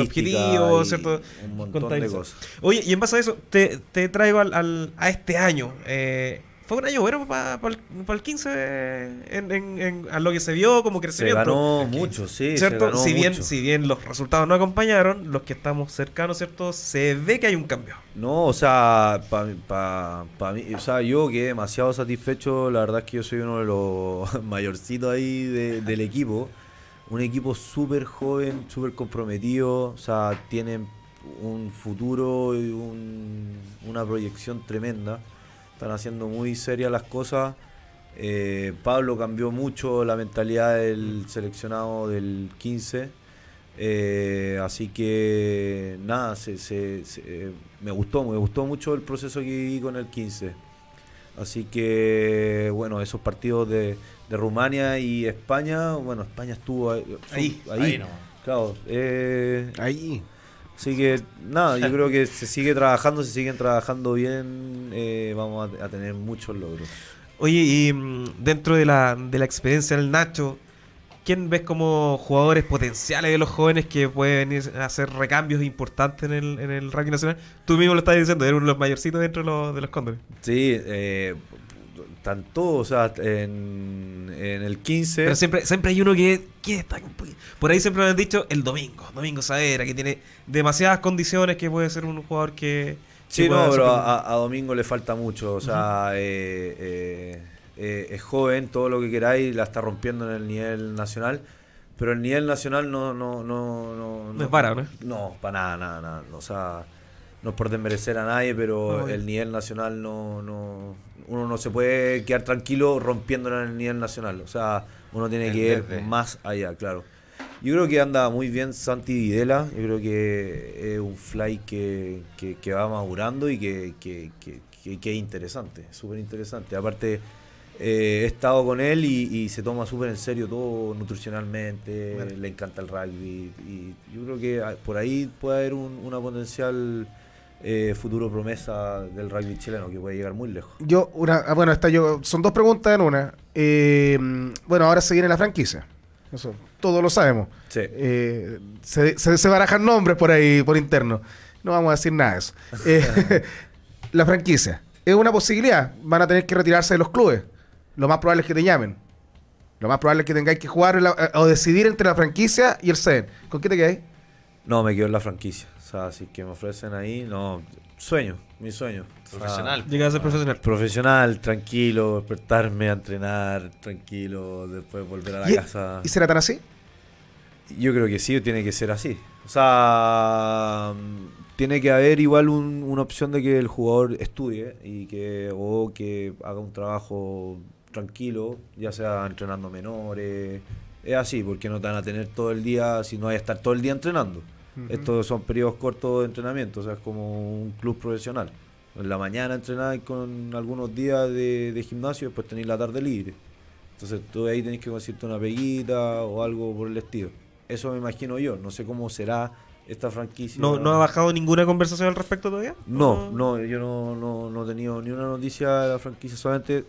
objetivos, ¿cierto? Un montón de cosas. Oye, y en base a eso, te, traigo al, a este año. Eh, fue un año bueno para el 15 en, a lo que se vio como crecimiento. Se ganó mucho, sí. ¿cierto? si, bien, si bien los resultados no acompañaron, los que estamos cercanos, ¿cierto? Se ve que hay un cambio. No, o sea, para mí, o sea, yo que demasiado satisfecho. La verdad es que yo soy uno de los mayorcitos ahí del equipo. Un equipo súper joven, súper comprometido. O sea, tienen un futuro y una proyección tremenda están haciendo muy serias las cosas. Eh, Pablo cambió mucho la mentalidad del seleccionado del 15. Eh, así que nada, se, me gustó, me gustó mucho el proceso que viví con el 15. Así que bueno, esos partidos de, Rumania y España, bueno, España estuvo ahí. Ahí, Claro, eh, ahí. Así que nada, yo creo que se sigue trabajando, si siguen trabajando bien, eh, vamos a, tener muchos logros. Oye, y mm, dentro de la, de la experiencia del Nacho, ¿quién ves como jugadores potenciales de los jóvenes que pueden ir a hacer recambios importantes en el, en el ranking nacional? Tú mismo lo estás diciendo, eres uno de los mayorcitos dentro de los, de cóndores. Sí, eh, todos, o sea, en, el 15. Pero siempre, siempre hay uno que, que está Por ahí siempre me han dicho el domingo, Domingo Saavedra, que tiene demasiadas condiciones, que puede ser un jugador que. Sí, no, pero a, Domingo le falta mucho, o sea, eh, eh, eh, es joven, todo lo que queráis, la está rompiendo en el nivel nacional, pero el nivel nacional no. No, es para, ¿no? para nada, nada, nada. O sea no es por desmerecer a nadie, pero el nivel nacional no, uno no se puede quedar tranquilo rompiendo en el nivel nacional. O sea, uno tiene que ir más allá, claro. Yo creo que anda muy bien Santi Videla. Yo creo que es un fly que, va madurando y que, es interesante, súper interesante. Aparte, eh, he estado con él y, se toma súper en serio todo nutricionalmente. Le encanta el rugby. Y yo creo que por ahí puede haber una potencial eh, futuro promesa del rugby chileno que puede llegar muy lejos. Yo, una, ah, bueno, esta yo, son dos preguntas en una. Eh, bueno, ahora se viene la franquicia. Eso, todos lo sabemos. Eh, se, barajan nombres por ahí, por interno. No vamos a decir nada de eso. la franquicia. Es una posibilidad. Van a tener que retirarse de los clubes. Lo más probable es que te llamen. Lo más probable es que tengáis que jugar o decidir entre la franquicia y el CEN. ¿Con qué te quedáis? No, me quedo en la franquicia. O sea, si que me ofrecen ahí, no, sueño, mi sueño. Profesional. Llegar a ser profesional. Profesional, tranquilo, despertarme a entrenar, tranquilo, después volver a la casa. ¿Y será tan así? Yo creo que sí, tiene que ser así. O sea, tiene que haber igual una opción de que el jugador estudie y que o que haga un trabajo tranquilo, ya sea entrenando menores. Es así, porque no te van a tener todo el día, si no hay que estar todo el día entrenando. Estos son periodos cortos de entrenamiento, o sea, es como un club profesional. En la mañana entrenáis con algunos días de, gimnasio y después tenéis la tarde libre. Entonces tú ahí tenés que conseguirte una peguita o algo por el estilo. Eso me imagino yo, no sé cómo será esta franquicia. ¿No, ha bajado ninguna conversación al respecto todavía? No, no, yo no, he tenido ni una noticia de la franquicia, solamente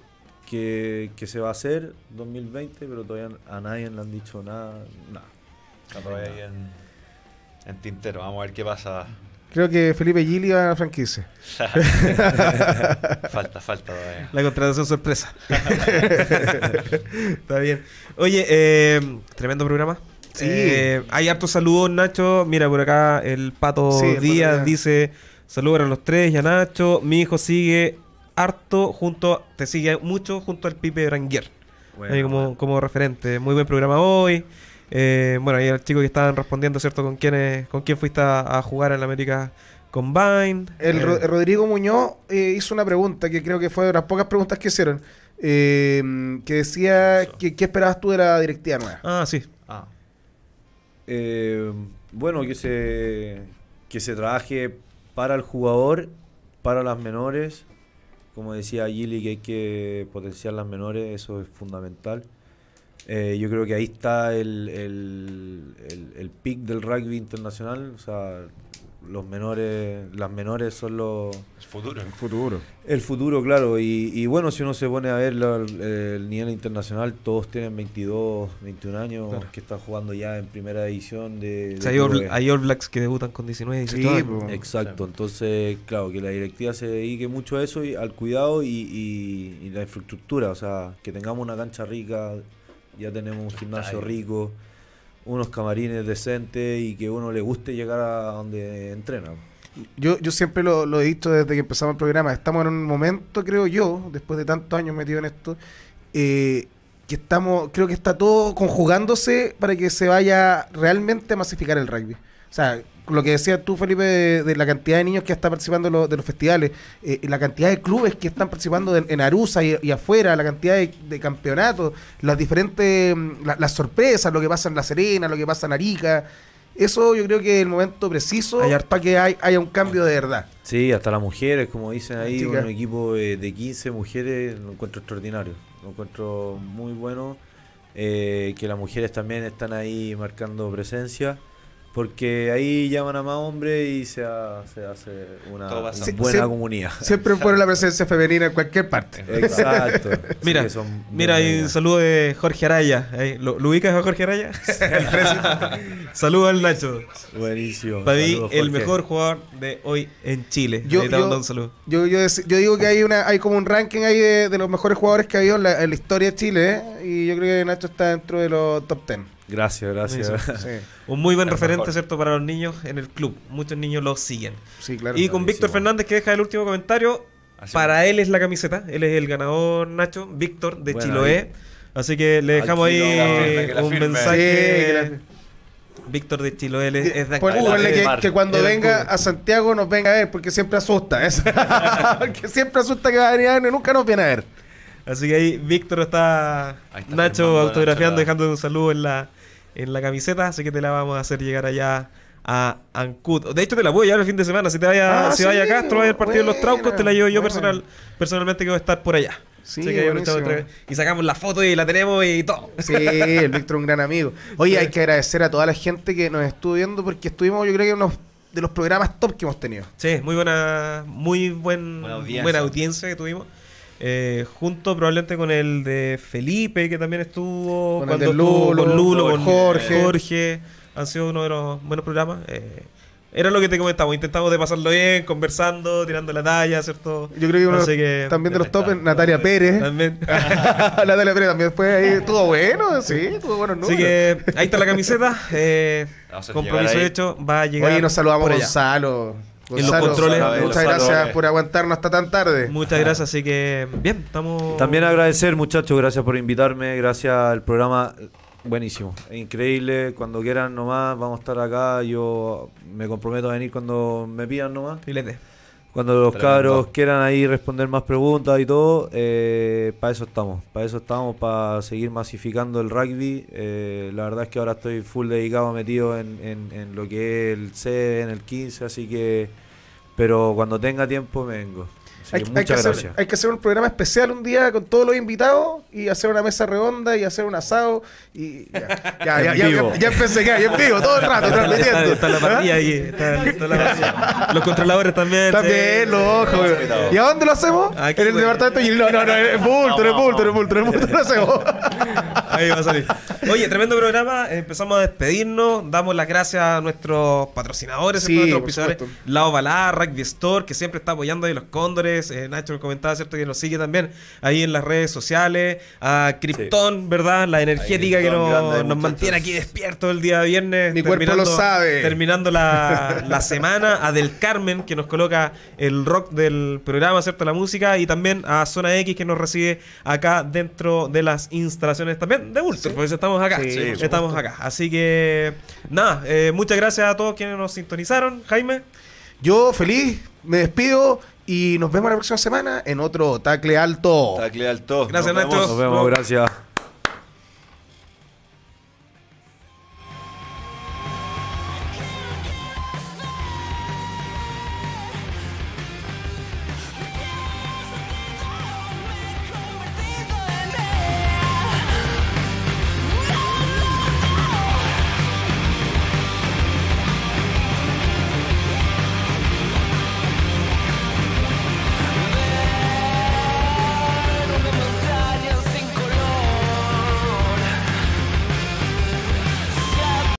que, que, se va a hacer 2020, pero todavía a nadie le han dicho nada. nada en tintero. Vamos a ver qué pasa. Creo que Felipe Gili va a la franquicia. falta, falta todavía. La contratación sorpresa. Está bien. Oye, eh, tremendo programa. Sí. Eh, hay harto saludos, Nacho. Mira, por acá el Pato Díaz dice: Saludos a los tres y a Nacho. Mi hijo sigue harto junto, te sigue mucho junto al Pipe Branguier. como, como referente. Muy buen programa hoy. Eh, bueno, ahí el chico que estaban respondiendo, ¿cierto? ¿Con quién, con quién fuiste a, jugar en la América Combine? El eh, Rodrigo Muñoz eh, hizo una pregunta que creo que fue de las pocas preguntas que hicieron. que decía, que, ¿qué esperabas tú de la directiva nueva? Ah, sí. Ah. bueno, que se, que se trabaje para el jugador, para las menores. Como decía Gili, que hay que potenciar las menores, eso es fundamental eh, yo creo que ahí está el, el, pic del rugby internacional. O sea, los menores, las menores son los... El futuro. El futuro. El futuro, claro. Y, bueno, si uno se pone a ver el, nivel internacional, todos tienen 22, 21 años, que están jugando ya en primera edición de... E. hay, All, Blacks que debutan con 19, 18 sí, pues. Exacto. Entonces, claro, que la directiva se dedique mucho a eso, y al cuidado y la infraestructura. O sea, que tengamos una cancha rica, ya tenemos un gimnasio rico, unos camarines decentes y que uno le guste llegar a donde entrena. Yo, yo siempre lo, he dicho desde que empezamos el programa, estamos en un momento, creo yo, después de tantos años metido en esto, eh, que estamos, creo que está todo conjugándose para que se vaya realmente a masificar el rugby. O sea, lo que decías tú, Felipe, de, la cantidad de niños que están participando de los festivales, eh, la cantidad de clubes que están participando en Arusa y, afuera, la cantidad de, campeonatos, las diferentes, mm, las sorpresas, lo que pasa en La Serena, lo que pasa en Arica. Eso yo creo que es el momento preciso para que hay, haya un cambio de verdad. Sí, hasta las mujeres, como dicen ahí, un equipo de 15 mujeres lo encuentro extraordinario, lo encuentro muy bueno. Eh, que las mujeres también están ahí marcando presencia. Porque ahí llaman a más hombres y se, hace una, buena comunidad. Siempre pone la presencia femenina en cualquier parte. Exacto. mira, un saludo de Jorge Araya. ¿Lo, ubicas a Jorge Araya? saludo al Nacho. Buenísimo. Para el mejor jugador de hoy en Chile. Yo, yo, un saludo. Yo, digo que hay una hay como un ranking ahí de, los mejores jugadores que ha habido en la, historia de Chile. ¿eh? Y yo creo que Nacho está dentro de los top 10. Gracias, gracias. Un muy buen referente, ¿cierto?, para los niños en el club. Muchos niños lo siguen. Y con Víctor Fernández, que deja el último comentario, para él es la camiseta. Él es el ganador, Nacho, Víctor, de Chiloé. Así que le dejamos ahí un mensaje. Víctor de Chiloé es eh, de que, cuando venga a Santiago nos venga a ver, porque siempre asusta. ¿eh? siempre asusta que va a venir a nunca nos viene a ver. Así que ahí Víctor está, Nacho autografiando, dejándole dejando un saludo en la, en la camiseta, así que te la vamos a hacer llegar allá a Ancud. De hecho, te la puedo llevar el fin de semana. Si te vaya, ah, si vaya Castro el partido de los Traucos, te la llevo yo personal, personalmente que voy a estar por allá. Sí, y sacamos la foto y la tenemos y todo. Sí, el Víctor un gran amigo. Oye, hay que agradecer a toda la gente que nos estuvo viendo porque estuvimos, yo creo que unos de los programas top que hemos tenido. Sí, muy buena, muy buen, buena audiencia que tuvimos. Eh, junto probablemente con el de Felipe, que también estuvo, con Lulo, con Jorge. Jorge. Han sido uno de los buenos programas. Eh, era lo que te comentamos, intentamos de pasarlo bien, conversando, tirando la talla, ¿cierto? Yo creo que, uno, también de los topes, Natalia Pérez. También. Natalia Pérez también fue ahí, estuvo bueno, sí, estuvo bueno. Así que ahí está la camiseta, eh, compromiso hecho, va a llegar. Oye, nos saludamos Gonzalo controles. muchas gracias eh. por aguantarnos hasta tan tarde. Muchas gracias, así que bien, estamos. También agradecer, muchachos, gracias por invitarme, gracias al programa. Buenísimo, increíble. Cuando quieran nomás, vamos a estar acá. Yo me comprometo a venir cuando me pidan nomás. Filete. Cuando los caros quieran ahí responder más preguntas y todo, eh, para eso estamos. Para eso estamos, para seguir masificando el rugby. Eh, la verdad es que ahora estoy full dedicado, metido en, lo que es el C, en el 15, así que... Pero cuando tenga tiempo vengo hay, que hacer, un programa especial un día con todos los invitados y hacer una mesa redonda y hacer un asado. Y ya, ya, ya, ya, ya empecé, ya, en vivo, todo el rato transmitiendo. Está, la partida ahí, está, la ¿Ah? Los controladores también. También, los ojos. ¿Y a dónde lo hacemos? en el departamento No, no, no, es bulto, es bulto, es bulto, es bulto, lo hacemos. Ahí va a salir. Oye, tremendo programa. Empezamos a despedirnos. Damos las gracias a nuestros patrocinadores, a nuestros auspiciadores. Lao Balá, Store, que siempre está apoyando ahí los cóndores eh, Nacho lo comentaba, ¿cierto? Que nos sigue también ahí en las redes sociales. A Krypton, ¿verdad? La energética que nos, mantiene aquí despierto el día de viernes. Mi lo sabe. Terminando la, semana. A Del Carmen, que nos coloca el rock del programa, ¿cierto? La música. Y también a Zona X, que nos recibe acá dentro de las instalaciones también de Ultra, pues estamos acá. estamos acá. Así que, nada, eh, muchas gracias a todos quienes nos sintonizaron. Jaime. Yo feliz, me despido y nos vemos la próxima semana en otro Tacle Alto. Tacle Alto. Gracias, Nos Nos vemos gracias.